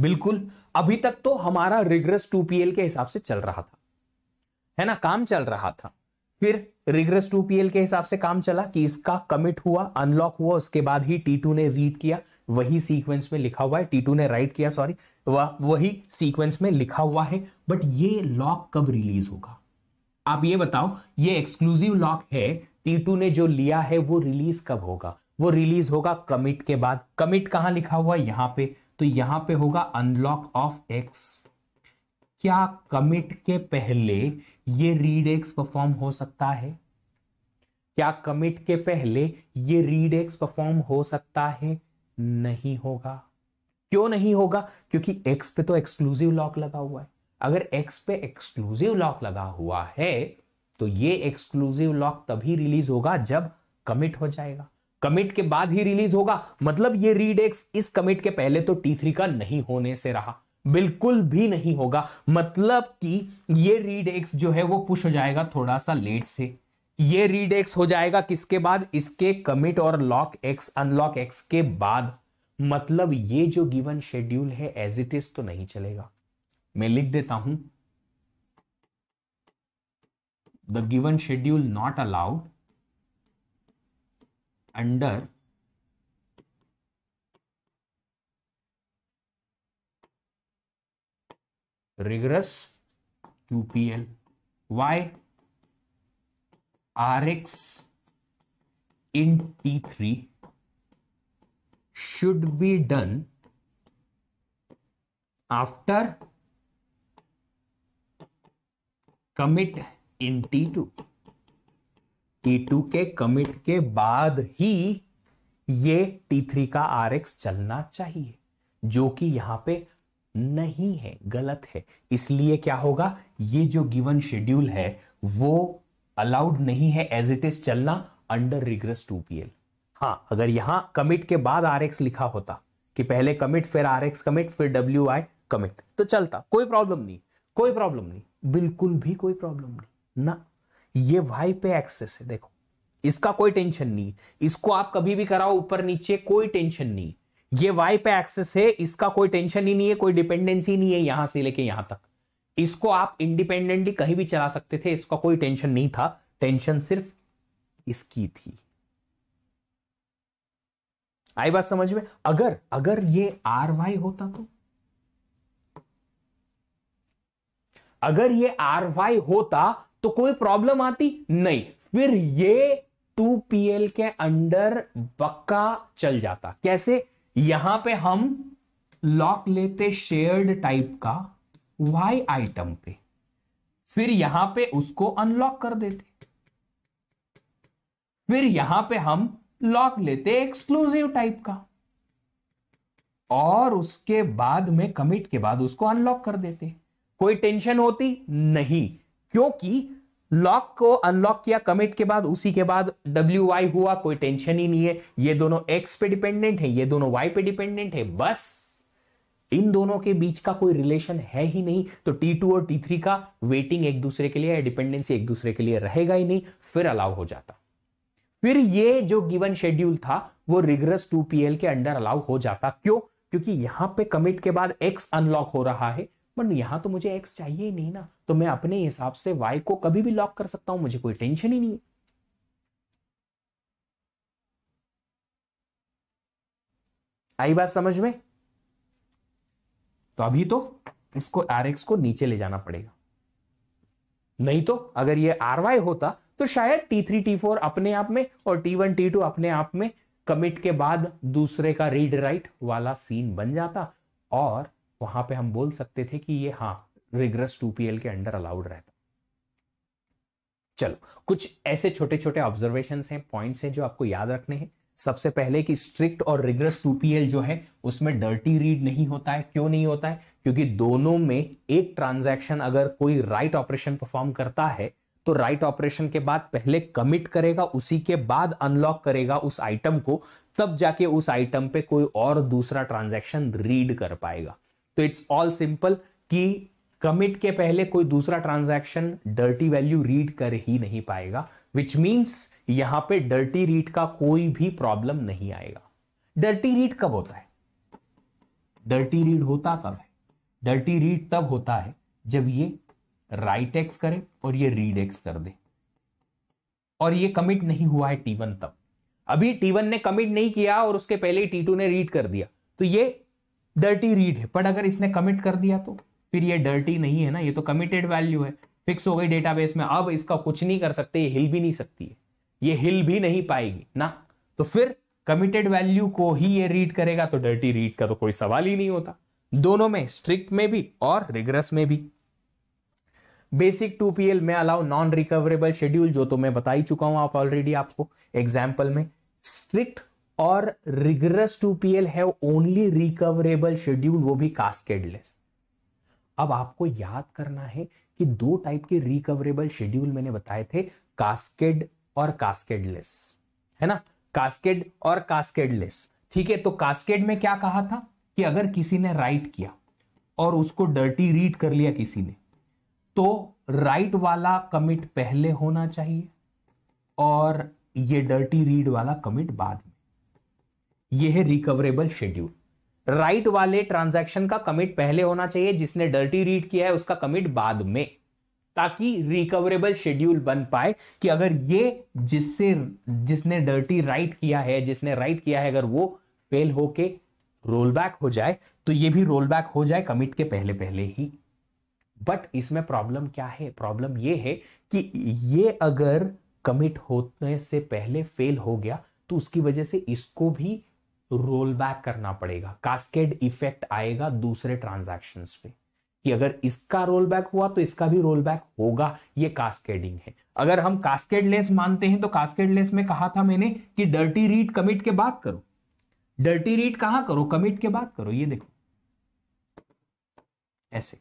बिल्कुल अभी तक तो हमारा रिग्रेस टू पीएल के हिसाब से चल रहा था है ना काम चल रहा था फिर रिग्रेस टू पीएल के हिसाब से काम चला कि इसका कमिट हुआ अनलॉक हुआ उसके बाद ही टी टू ने रीड किया वही सीक्वेंस में लिखा हुआ है टीटू ने राइट किया सॉरी वह वही सीक्वेंस में लिखा हुआ है बट ये लॉक कब रिलीज होगा आप ये बताओ ये एक्सक्लूसिव लॉक है टीटू ने जो लिया है वो रिलीज कब होगा वो रिलीज होगा कमिट के बाद कमिट कहां लिखा हुआ है यहां पे तो यहां पे होगा अनलॉक ऑफ एक्स क्या कमिट के पहले ये रीड एक्स परफॉर्म हो सकता है क्या कमिट के पहले ये रीड एक्स परफॉर्म हो सकता है नहीं होगा क्यों नहीं होगा क्योंकि एक्स पे तो एक्सक्लूसिव लॉक लगा हुआ है अगर एक्स पे एक्सक्लूसिव लॉक लगा हुआ है तो ये एक्सक्लूसिव लॉक तभी रिलीज होगा जब कमिट हो जाएगा कमिट के बाद ही रिलीज होगा मतलब ये रीड एक्स इस कमिट के पहले तो टी थ्री का नहीं होने से रहा बिल्कुल भी नहीं होगा मतलब कि ये रीड एक्स जो है वो पुश हो जाएगा थोड़ा सा लेट से ये रीड एक्स हो जाएगा किसके बाद इसके कमिट और लॉक एक्स अनलॉक एक्स के बाद मतलब ये जो गिवन शेड्यूल है एज इट इज तो नहीं चलेगा मैं लिख देता हूं the given schedule not allowed under P L why Rx in T3 should be done after commit in T2. T2 के commit के बाद ही ये T3 का Rx चलना चाहिए जो कि यहां पे नहीं है गलत है इसलिए क्या होगा ये जो गिवन शेड्यूल है वो अलाउड नहीं है एज इट इज चलना under rigorous two P L हाँ अगर यहां कमिट के बाद आर एक्स लिखा होता कि पहले कमिट फिर आर एक्स कमिट फिर डब्ल्यू आई कमिट तो चलता कोई प्रॉब्लम नहीं कोई प्रॉब्लम नहीं बिल्कुल भी कोई प्रॉब्लम नहीं ना ये वाई पे एक्सेस है देखो इसका कोई टेंशन नहीं इसको आप कभी भी कराओ ऊपर नीचे कोई टेंशन नहीं ये वाई पे एक्सेस है इसका कोई टेंशन ही नहीं है कोई डिपेंडेंसी नहीं है यहां से लेके यहां तक इसको आप इंडिपेंडेंटली कहीं भी चला सकते थे इसका कोई टेंशन नहीं था टेंशन सिर्फ इसकी थी आई बात समझ में अगर अगर ये आर वाई होता तो अगर ये आर वाई होता तो कोई प्रॉब्लम आती नहीं फिर ये एल के अंडर बक्का चल जाता कैसे यहां पे हम लॉक लेते शेयर्ड टाइप का वाई आइटम पे फिर यहां पे उसको अनलॉक कर देते फिर यहां पे हम लॉक लेते एक्सक्लूसिव टाइप का और उसके बाद में कमिट के बाद उसको अनलॉक कर देते कोई टेंशन होती नहीं क्योंकि लॉक को अनलॉक किया कमिट के बाद उसी के बाद डब्ल्यू वाई हुआ कोई टेंशन ही नहीं है ये दोनों एक्स पे डिपेंडेंट है ये दोनों वाई पे डिपेंडेंट है बस इन दोनों के बीच का कोई रिलेशन है ही नहीं तो टी टू और टी थ्री का वेटिंग एक दूसरे के लिए डिपेंडेंसी एक दूसरे के लिए रहेगा ही नहीं फिर अलाउ हो जाता फिर ये जो गिवन शेड्यूल था वो रिग्रेस टू पी के अंडर अलाउ हो जाता क्यों क्योंकि यहां पे कमिट के बाद एक्स अनलॉक हो रहा है बट यहां तो मुझे एक्स चाहिए ही नहीं ना तो मैं अपने हिसाब से वाई को कभी भी लॉक कर सकता हूं मुझे कोई टेंशन ही नहीं है आई बात समझ में तो अभी तो इसको आर एक्स को नीचे ले जाना पड़ेगा नहीं तो अगर ये आर वाई होता तो शायद टी थ्री टी फोर अपने आप में और टी वन टी टू अपने आप में कमिट के बाद दूसरे का रीड राइट वाला सीन बन जाता और वहां पे हम बोल सकते थे कि ये हाँ रिग्रेस टू पी एल के अंडर अलाउड रहता चलो कुछ ऐसे छोटे छोटे ऑब्जर्वेशन हैं पॉइंट्स हैं जो आपको याद रखने हैं सबसे पहले कि स्ट्रिक्ट और रिग्रस 2PL जो है उसमें डर्टी रीड नहीं होता है क्यों नहीं होता है क्योंकि दोनों में एक ट्रांजैक्शन अगर कोई राइट ऑपरेशन परफॉर्म करता है तो राइट ऑपरेशन के बाद पहले कमिट करेगा उसी के बाद अनलॉक करेगा उस आइटम को तब जाके उस आइटम पे कोई और दूसरा ट्रांजैक्शन रीड कर पाएगा तो इट्स ऑल सिंपल कि कमिट के पहले कोई दूसरा ट्रांजैक्शन डर्टी वैल्यू रीड कर ही नहीं पाएगा विच मीन्स यहां पे डर्टी रीड का कोई भी प्रॉब्लम नहीं आएगा डर्टी रीड कब होता है डर्टी रीड होता कब है डर्टी रीड तब होता है जब ये राइट एक्स करे और ये रीड एक्स कर दे और ये कमिट नहीं हुआ है टी वन तब अभी टी वन ने कमिट नहीं किया और उसके पहले ही टी टू ने रीड कर दिया तो ये डर्टी रीड है पर अगर इसने कमिट कर दिया तो फिर ये डर्टी नहीं है ना ये तो कमिटेड वैल्यू है फिक्स हो गई डेटाबेस में अब इसका कुछ नहीं कर सकते ये हिल भी नहीं सकती है ये हिल भी नहीं पाएगी ना तो फिर कमिटेड वैल्यू को ही ये रीड करेगा तो डर्टी रीड का तो कोई सवाल ही नहीं होता दोनों में स्ट्रिक्ट में भी और रिग्रेस में भी बेसिक टू पी में अलाउ नॉन रिकवरेबल शेड्यूल जो तो मैं बता ही चुका हूं आप ऑलरेडी आपको एग्जाम्पल में स्ट्रिक्ट और rigorous two P L have only recoverable schedule वो भी कास्केडलेस अब आपको याद करना है कि दो टाइप के रिकवरेबल शेड्यूल मैंने बताए थे कास्केड और कास्केडलेस है ना कास्केड और कास्केडलेस ठीक है तो कास्केड में क्या कहा था कि अगर किसी ने राइट किया और उसको डर्टी रीड कर लिया किसी ने तो राइट वाला कमिट पहले होना चाहिए और ये डर्टी रीड वाला कमिट बाद में यह है रिकवरेबल शेड्यूल राइट right वाले ट्रांजैक्शन का कमिट पहले होना चाहिए जिसने डर्टी रीड किया है उसका कमिट बाद में ताकि रिकवरेबल शेड्यूल बन पाए कि अगर ये जिससे जिसने डर्टी राइट किया है जिसने राइट किया है अगर वो फेल होके रोल बैक हो जाए तो ये भी रोल बैक हो जाए कमिट के पहले पहले ही बट इसमें प्रॉब्लम क्या है प्रॉब्लम ये है कि ये अगर कमिट होने से पहले फेल हो गया तो उसकी वजह से इसको भी रोल बैक करना पड़ेगा कास्केड इफेक्ट आएगा दूसरे ट्रांजेक्शन पे कि अगर इसका रोल बैक हुआ तो इसका भी रोल बैक होगा ये कास्केडिंग है अगर हम कास्केडलेस मानते हैं तो कास्केडलेस में कहा था मैंने कि डर्टी रीड कमिट के बाद करो डर्टी रीड कहां करो कमिट के बाद करो ये देखो ऐसे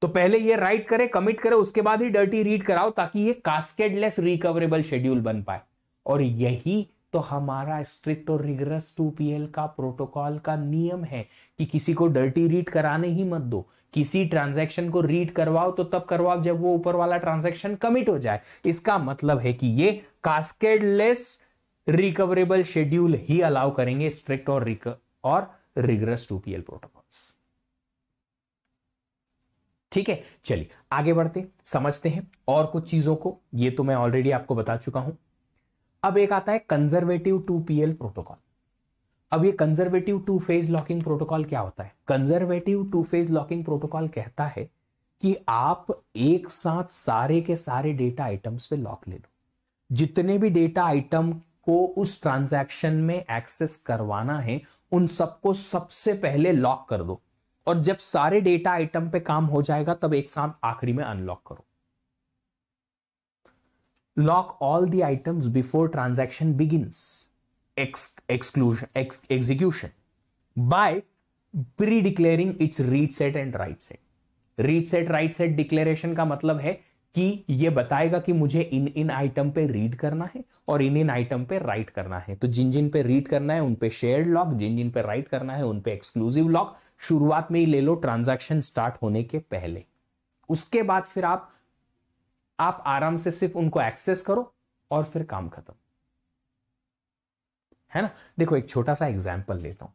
तो पहले ये राइट करे कमिट करे उसके बाद ही डर्टी रीड कराओ ताकि ये कास्केडलेस रिकवरेबल शेड्यूल बन पाए और यही तो हमारा स्ट्रिक्ट और रिगरस पी का प्रोटोकॉल का नियम है कि किसी को डर्टी रीड कराने ही मत दो किसी ट्रांजैक्शन को रीड करवाओ तो तब करवाओ जब वो ऊपर वाला ट्रांजैक्शन कमिट हो जाए इसका मतलब है कि ये कास्केडलेस रिकवरेबल शेड्यूल ही अलाउ करेंगे स्ट्रिक्ट और रिक और रिगरस पी प्रोटोकॉल्स ठीक है चलिए आगे बढ़ते समझते हैं और कुछ चीजों को ये तो मैं ऑलरेडी आपको बता चुका हूं अब एक आता है कंजर्वेटिव टू पी प्रोटोकॉल अब ये conservative two phase locking protocol क्या होता है conservative two phase locking protocol कहता है कि आप एक साथ सारे के सारे डेटा आइटम्स पे लॉक ले लो जितने भी डेटा आइटम को उस ट्रांजैक्शन में एक्सेस करवाना है उन सबको सबसे पहले लॉक कर दो और जब सारे डेटा आइटम पे काम हो जाएगा तब एक साथ आखिरी में अनलॉक करो lock all the items before transaction begins ex execution by pre declaring its read set and write set read set write set declaration का मतलब है कि ये बताएगा कि मुझे इन इन आइटम पे रीड करना है और इन इन आइटम पे राइट करना है तो जिन जिन पे रीड करना है उन पे शेयर्ड लॉक जिन जिन पे राइट करना है उन पे एक्सक्लूसिव लॉक शुरुआत में ही ले लो ट्रांजैक्शन स्टार्ट होने के पहले उसके बाद फिर आप आप आराम से सिर्फ उनको एक्सेस करो और फिर काम खत्म है ना देखो एक छोटा सा एग्जाम्पल लेता हूं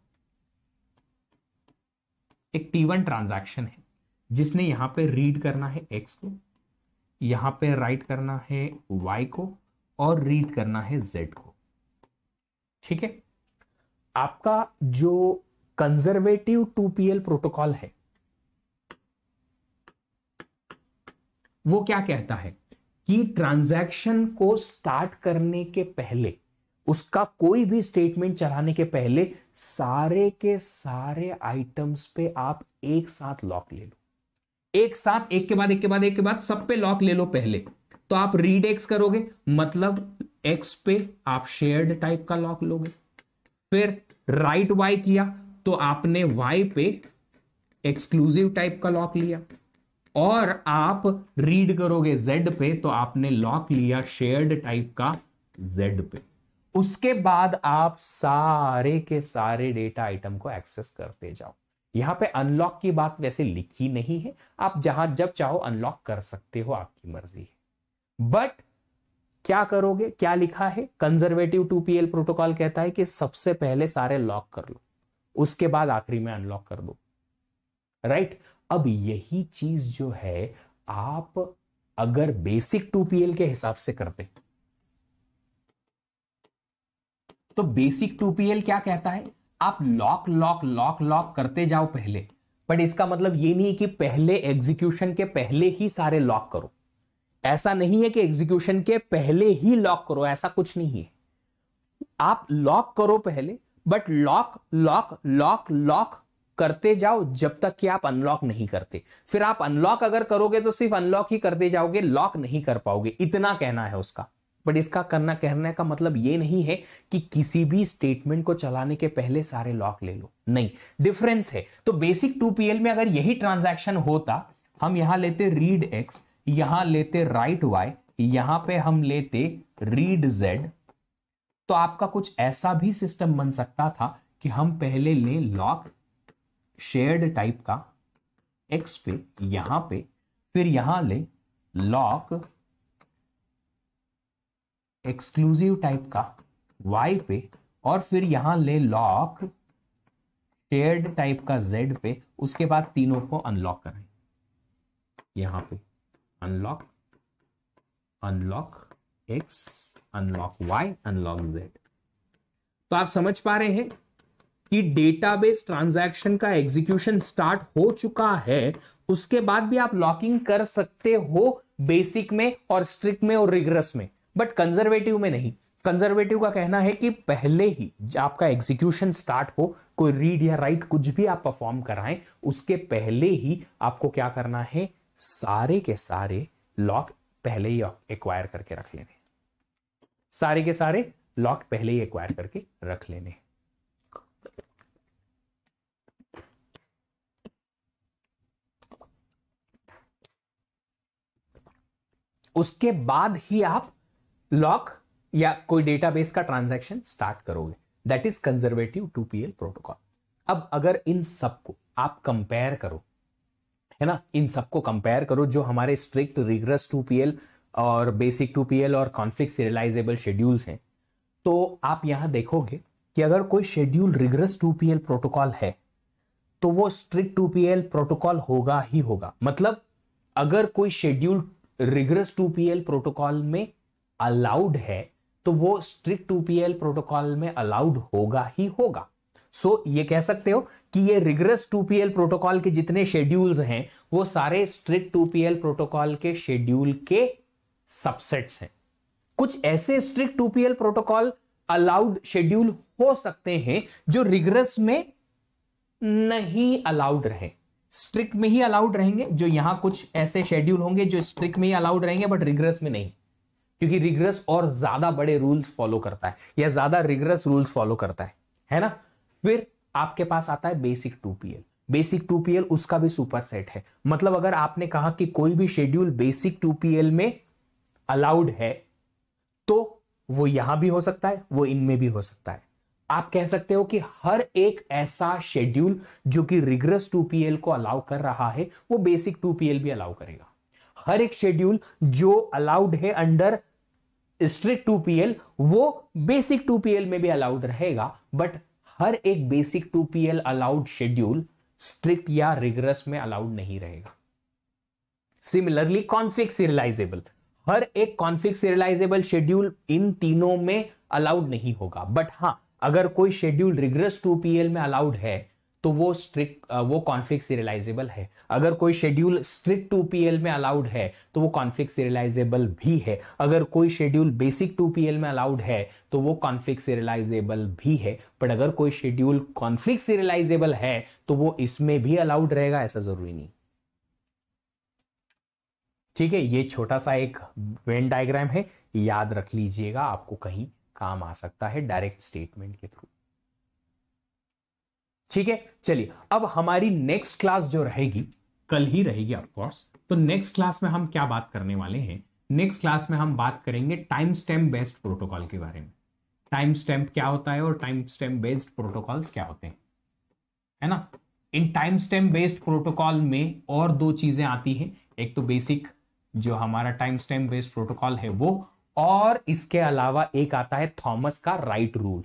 एक टी वन ट्रांजेक्शन है जिसने यहां पे रीड करना है एक्स को यहां पे राइट करना है वाई को और रीड करना है जेड को ठीक है आपका जो कंजर्वेटिव टू एल प्रोटोकॉल है वो क्या कहता है कि ट्रांजैक्शन को स्टार्ट करने के पहले उसका कोई भी स्टेटमेंट चलाने के पहले सारे के सारे आइटम्स पे आप एक साथ लॉक ले लो एक साथ एक के बाद एक के बाद एक के बाद सब पे लॉक ले लो पहले तो आप रीड एक्स करोगे मतलब एक्स पे आप शेयर्ड टाइप का लॉक लोगे फिर राइट वाई किया तो आपने वाई पे एक्सक्लूसिव टाइप का लॉक लिया और आप रीड करोगे z पे तो आपने लॉक लिया शेयर्ड टाइप का z पे उसके बाद आप सारे के सारे डेटा आइटम को एक्सेस करते जाओ यहां पे अनलॉक की बात वैसे लिखी नहीं है आप जहां जब चाहो अनलॉक कर सकते हो आपकी मर्जी है बट क्या करोगे क्या लिखा है कंजर्वेटिव 2PL प्रोटोकॉल कहता है कि सबसे पहले सारे लॉक कर लो उसके बाद आखिरी में अनलॉक कर दो राइट right? अब यही चीज जो है आप अगर बेसिक 2PL के हिसाब से करते तो बेसिक 2PL क्या कहता है आप लॉक लॉक लॉक लॉक करते जाओ पहले बट इसका मतलब ये नहीं कि पहले एग्जीक्यूशन के पहले ही सारे लॉक करो ऐसा नहीं है कि एग्जीक्यूशन के पहले ही लॉक करो ऐसा कुछ नहीं है आप लॉक करो पहले but lock lock lock lock करते जाओ जब तक कि आप अनलॉक नहीं करते फिर आप अनलॉक अगर करोगे तो सिर्फ अनलॉक ही करते जाओगे लॉक नहीं कर पाओगे इतना कहना है उसका बट इसका करना कहने का मतलब ये नहीं है कि किसी भी स्टेटमेंट को चलाने के पहले सारे लॉक ले लो नहीं डिफरेंस है तो बेसिक टू एल में अगर यही ट्रांजेक्शन होता हम यहां लेते रीड एक्स यहां लेते राइट वाई यहां पे हम लेते रीड जेड तो आपका कुछ ऐसा भी सिस्टम बन सकता था कि हम पहले ले लॉक शेयर्ड टाइप का एक्स पे यहां पे फिर यहां ले लॉक एक्सक्लूसिव टाइप का वाई पे और फिर यहां ले लॉक शेयर्ड टाइप का जेड पे उसके बाद तीनों को अनलॉक करें यहां पे unlock unlock X unlock Y unlock Z तो आप समझ पा रहे हैं कि डेटाबेस ट्रांजैक्शन का एग्जीक्यूशन स्टार्ट हो चुका है उसके बाद भी आप लॉकिंग कर सकते हो बेसिक में और स्ट्रिक्ट में और रिग्रस में बट कंजर्वेटिव में नहीं कंजर्वेटिव का कहना है कि पहले ही आपका एग्जीक्यूशन स्टार्ट हो कोई रीड या राइट कुछ भी आप परफॉर्म कराएं उसके पहले ही आपको क्या करना है सारे के सारे लॉक पहले ही एक्वायर करके रख लेने सारे के सारे लॉक पहले ही एक्वायर करके रख लेने उसके बाद ही आप लॉक या कोई डेटाबेस का ट्रांजैक्शन स्टार्ट करोगे that is conservative two P protocol अब अगर इन सबको आप कंपेयर करो है ना इन सबको कंपेयर करो जो हमारे स्ट्रिक्ट रिगरस टू पी और बेसिक टू पी और कॉन्फ्लिक्ट सीरियलाइजेबल शेड्यूल्स हैं तो आप यहां देखोगे कि अगर कोई schedule rigorous two P protocol है तो वो स्ट्रिक्ट टू पी प्रोटोकॉल होगा ही होगा मतलब अगर कोई schedule rigorous two P protocol में अलाउड है तो वो स्ट्रिक्ट टू पी प्रोटोकॉल में अलाउड होगा ही होगा सो so, ये कह सकते हो कि ये रिग्रस टू पी प्रोटोकॉल के जितने शेड्यूल्स हैं वो सारे स्ट्रिक्ट टू पी प्रोटोकॉल के शेड्यूल के सबसेट्स हैं कुछ ऐसे strict two P protocol allowed schedule हो सकते हैं जो रिग्रेस में नहीं अलाउड रहे स्ट्रिक्ट में ही अलाउड रहेंगे जो यहां कुछ ऐसे शेड्यूल होंगे जो स्ट्रिक्ट में ही अलाउड रहेंगे बट रिग्रेस में नहीं क्योंकि रिग्रेस और ज्यादा बड़े रूल्स फॉलो करता है या ज्यादा रिग्रेस रूल्स फॉलो करता है है ना फिर आपके पास आता है बेसिक टू बेसिक टू उसका भी सुपर सेट है मतलब अगर आपने कहा कि कोई भी शेड्यूल बेसिक टू में अलाउड है तो वो यहां भी हो सकता है वो इनमें भी हो सकता है आप कह सकते हो कि हर एक ऐसा शेड्यूल जो कि रिग्रस 2PL को अलाउ कर रहा है वो बेसिक 2PL भी अलाउ करेगा हर एक शेड्यूल जो अलाउड है अंडर स्ट्रिक्ट 2PL वो बेसिक 2PL में भी अलाउड रहेगा बट हर एक basic 2PL allowed schedule strict या रिग्रस में अलाउड नहीं रहेगा सिमिलरली कॉन्फ्लिक सीरियलाइजेबल हर एक कॉन्फ्लिक सीरियलाइजेबल शेड्यूल इन तीनों में अलाउड नहीं होगा बट हां अगर कोई शेड्यूल रिग्रेस टू पी में अलाउड है तो वो स्ट्रिक्ट वो कॉन्फ्लिक्ट सीरियलाइजेबल है अगर कोई शेड्यूल स्ट्रिक्ट टू पी में अलाउड है तो वो कॉन्फ्लिक्ट सीरियलाइजेबल भी है अगर कोई शेड्यूल बेसिक टू पी में अलाउड है तो वो कॉन्फ्लिक्ट सीरियलाइजेबल भी है बट अगर कोई शेड्यूल कॉन्फ्लिक्ट सीरियलाइजेबल है तो वो इसमें भी अलाउड रहेगा ऐसा जरूरी नहीं ठीक है ये छोटा सा एक वेन डायग्राम है याद रख लीजिएगा आपको कहीं काम आ सकता है डायरेक्ट स्टेटमेंट के थ्रू ठीक है चलिए अब हमारी नेक्स्ट क्लास जो रहेगी कल ही रहेगी ऑफकोर्स तो नेक्स्ट क्लास में हम क्या बात करने वाले हैं नेक्स्ट क्लास में हम बात करेंगे टाइम स्टैम्प बेस्ड प्रोटोकॉल के बारे में टाइम स्टैम्प क्या होता है और टाइम स्टैम्प बेस्ड प्रोटोकॉल्स क्या होते हैं है ना इन टाइम स्टैम्प बेस्ड प्रोटोकॉल में और दो चीजें आती हैं एक तो बेसिक जो हमारा टाइम स्टैम्प बेस्ड प्रोटोकॉल है वो और इसके अलावा एक आता है थॉमस का राइट रूल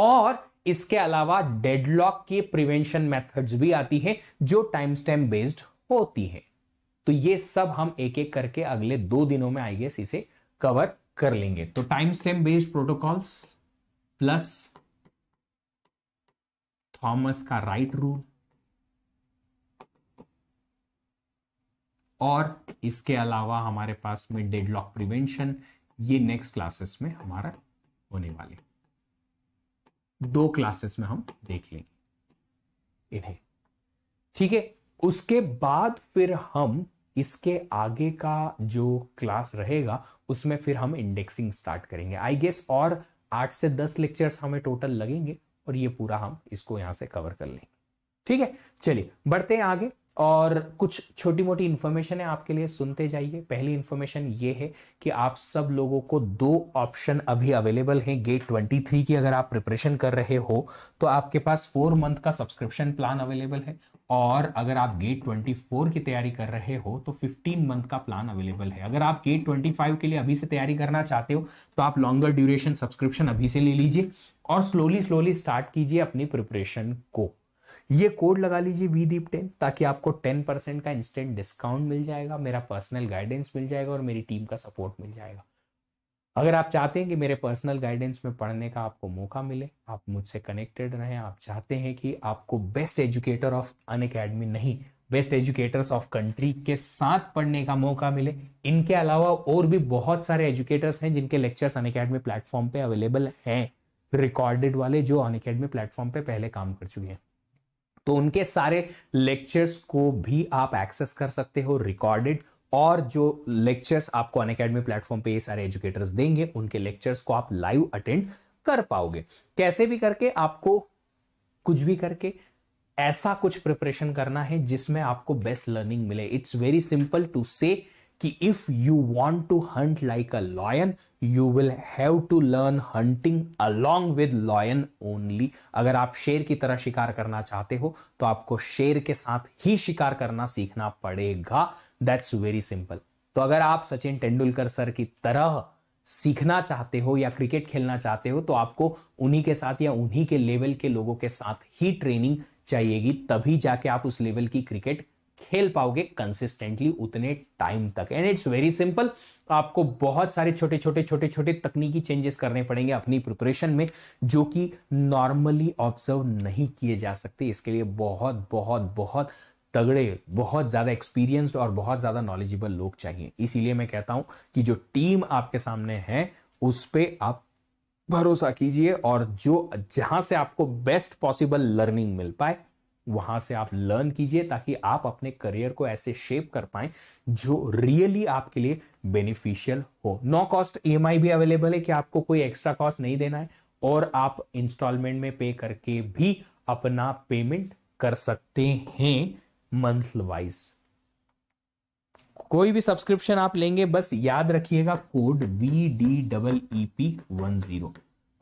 और इसके अलावा डेडलॉक के प्रिवेंशन मेथड्स भी आती है जो टाइम स्टैम बेस्ड होती है तो ये सब हम एक एक करके अगले दो दिनों में आई गेस इसे कवर कर लेंगे तो timestamp based protocols plus Thomas का राइट रूल और इसके अलावा हमारे पास में डेडलॉक प्रिवेंशन ये नेक्स्ट क्लासेस में हमारा होने वाले दो क्लासेस में हम देख लेंगे इन्हें ठीक है उसके बाद फिर हम इसके आगे का जो क्लास रहेगा उसमें फिर हम इंडेक्सिंग स्टार्ट करेंगे आई गेस और आठ से दस लेक्चर्स हमें टोटल लगेंगे और ये पूरा हम इसको यहां से कवर कर लेंगे ठीक है चलिए बढ़ते हैं आगे और कुछ छोटी मोटी इन्फॉर्मेशन है आपके लिए सुनते जाइए पहली इन्फॉर्मेशन ये है कि आप सब लोगों को दो ऑप्शन अभी अवेलेबल हैं गेट ट्वेंटी थ्री की अगर आप प्रिपरेशन कर रहे हो तो आपके पास फोर मंथ का सब्सक्रिप्शन प्लान अवेलेबल है और अगर आप गेट ट्वेंटी फोर की तैयारी कर रहे हो तो फिफ्टीन मंथ का प्लान अवेलेबल है अगर आप गेट ट्वेंटी फाइव के लिए अभी से तैयारी करना चाहते हो तो आप लॉन्गर ड्यूरेशन सब्सक्रिप्शन अभी से ले लीजिए और स्लोली स्लोली स्टार्ट कीजिए अपनी प्रिपरेशन को ये कोड लगा लीजिए वी दीप टेन ताकि आपको टेन परसेंट का इंस्टेंट डिस्काउंट मिल जाएगा मेरा पर्सनल गाइडेंस मिल जाएगा और मेरी टीम का सपोर्ट मिल जाएगा अगर आप चाहते हैं कि मेरे पर्सनल गाइडेंस में पढ़ने का आपको मौका मिले आप मुझसे कनेक्टेड रहें आप चाहते हैं कि आपको best educator of Unacademy नहीं बेस्ट एजुकेटर्स ऑफ कंट्री के साथ पढ़ने का मौका मिले इनके अलावा और भी बहुत सारे एजुकेटर्स हैं जिनके लेक्चर्स अन अकेडमी प्लेटफॉर्म पे अवेलेबल हैं रिकॉर्डेड वाले जो अन अकेडमी प्लेटफॉर्म पे पहले काम कर चुके हैं तो उनके सारे लेक्चर्स को भी आप एक्सेस कर सकते हो रिकॉर्डेड और जो लेक्चर्स आपको अन अकेडमी प्लेटफॉर्म पे ये सारे एजुकेटर्स देंगे उनके लेक्चर्स को आप लाइव अटेंड कर पाओगे कैसे भी करके आपको कुछ भी करके ऐसा कुछ प्रिपरेशन करना है जिसमें आपको बेस्ट लर्निंग मिले it's very simple to say कि if you want to hunt like a lion you will have to learn hunting along with lion only अगर आप शेर की तरह शिकार करना चाहते हो तो आपको शेर के साथ ही शिकार करना सीखना पड़ेगा दैट्स वेरी सिंपल तो अगर आप सचिन तेंदुलकर सर की तरह सीखना चाहते हो या क्रिकेट खेलना चाहते हो तो आपको उन्हीं के साथ या उन्हीं के लेवल के लोगों के साथ ही ट्रेनिंग चाहिएगी तभी जाके आप उस लेवल की क्रिकेट खेल पाओगे कंसिस्टेंटली उतने टाइम तक एंड इट्स वेरी सिंपल आपको बहुत सारे छोटे छोटे छोटे छोटे तकनीकी चेंजेस करने पड़ेंगे अपनी प्रिपरेशन में जो कि नॉर्मली ऑब्जर्व नहीं किए जा सकते इसके लिए बहुत बहुत बहुत तगड़े बहुत ज़्यादा एक्सपीरियंस्ड और बहुत ज़्यादा नॉलेजेबल लोग चाहिए इसीलिए मैं कहता हूं कि जो टीम आपके सामने है उस पर आप भरोसा कीजिए और जो जहां से आपको बेस्ट पॉसिबल लर्निंग मिल पाए वहां से आप लर्न कीजिए ताकि आप अपने करियर को ऐसे शेप कर पाए जो रियली आपके लिए बेनिफिशियल हो नो कॉस्ट ई भी अवेलेबल है कि आपको कोई एक्स्ट्रा कॉस्ट नहीं देना है और आप इंस्टॉलमेंट में पे करके भी अपना पेमेंट कर सकते हैं मंथ वाइज कोई भी सब्सक्रिप्शन आप लेंगे बस याद रखिएगा code V D double E P one zero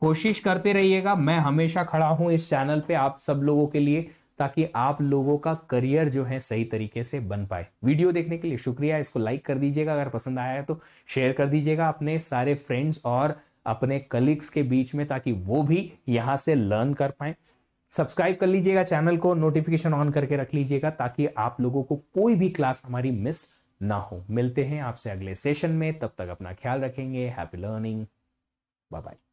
कोशिश करते रहिएगा मैं हमेशा खड़ा हूं इस चैनल पे आप सब लोगों के लिए ताकि आप लोगों का करियर जो है सही तरीके से बन पाए वीडियो देखने के लिए शुक्रिया इसको लाइक कर दीजिएगा अगर पसंद आया है तो शेयर कर दीजिएगा अपने सारे फ्रेंड्स और अपने कलीग्स के बीच में ताकि वो भी यहाँ से लर्न कर पाए सब्सक्राइब कर लीजिएगा चैनल को नोटिफिकेशन ऑन करके रख लीजिएगा ताकि आप लोगों को कोई भी क्लास हमारी मिस ना हो मिलते हैं आपसे अगले सेशन में तब तक अपना ख्याल रखेंगे हैप्पी लर्निंग बाय बाय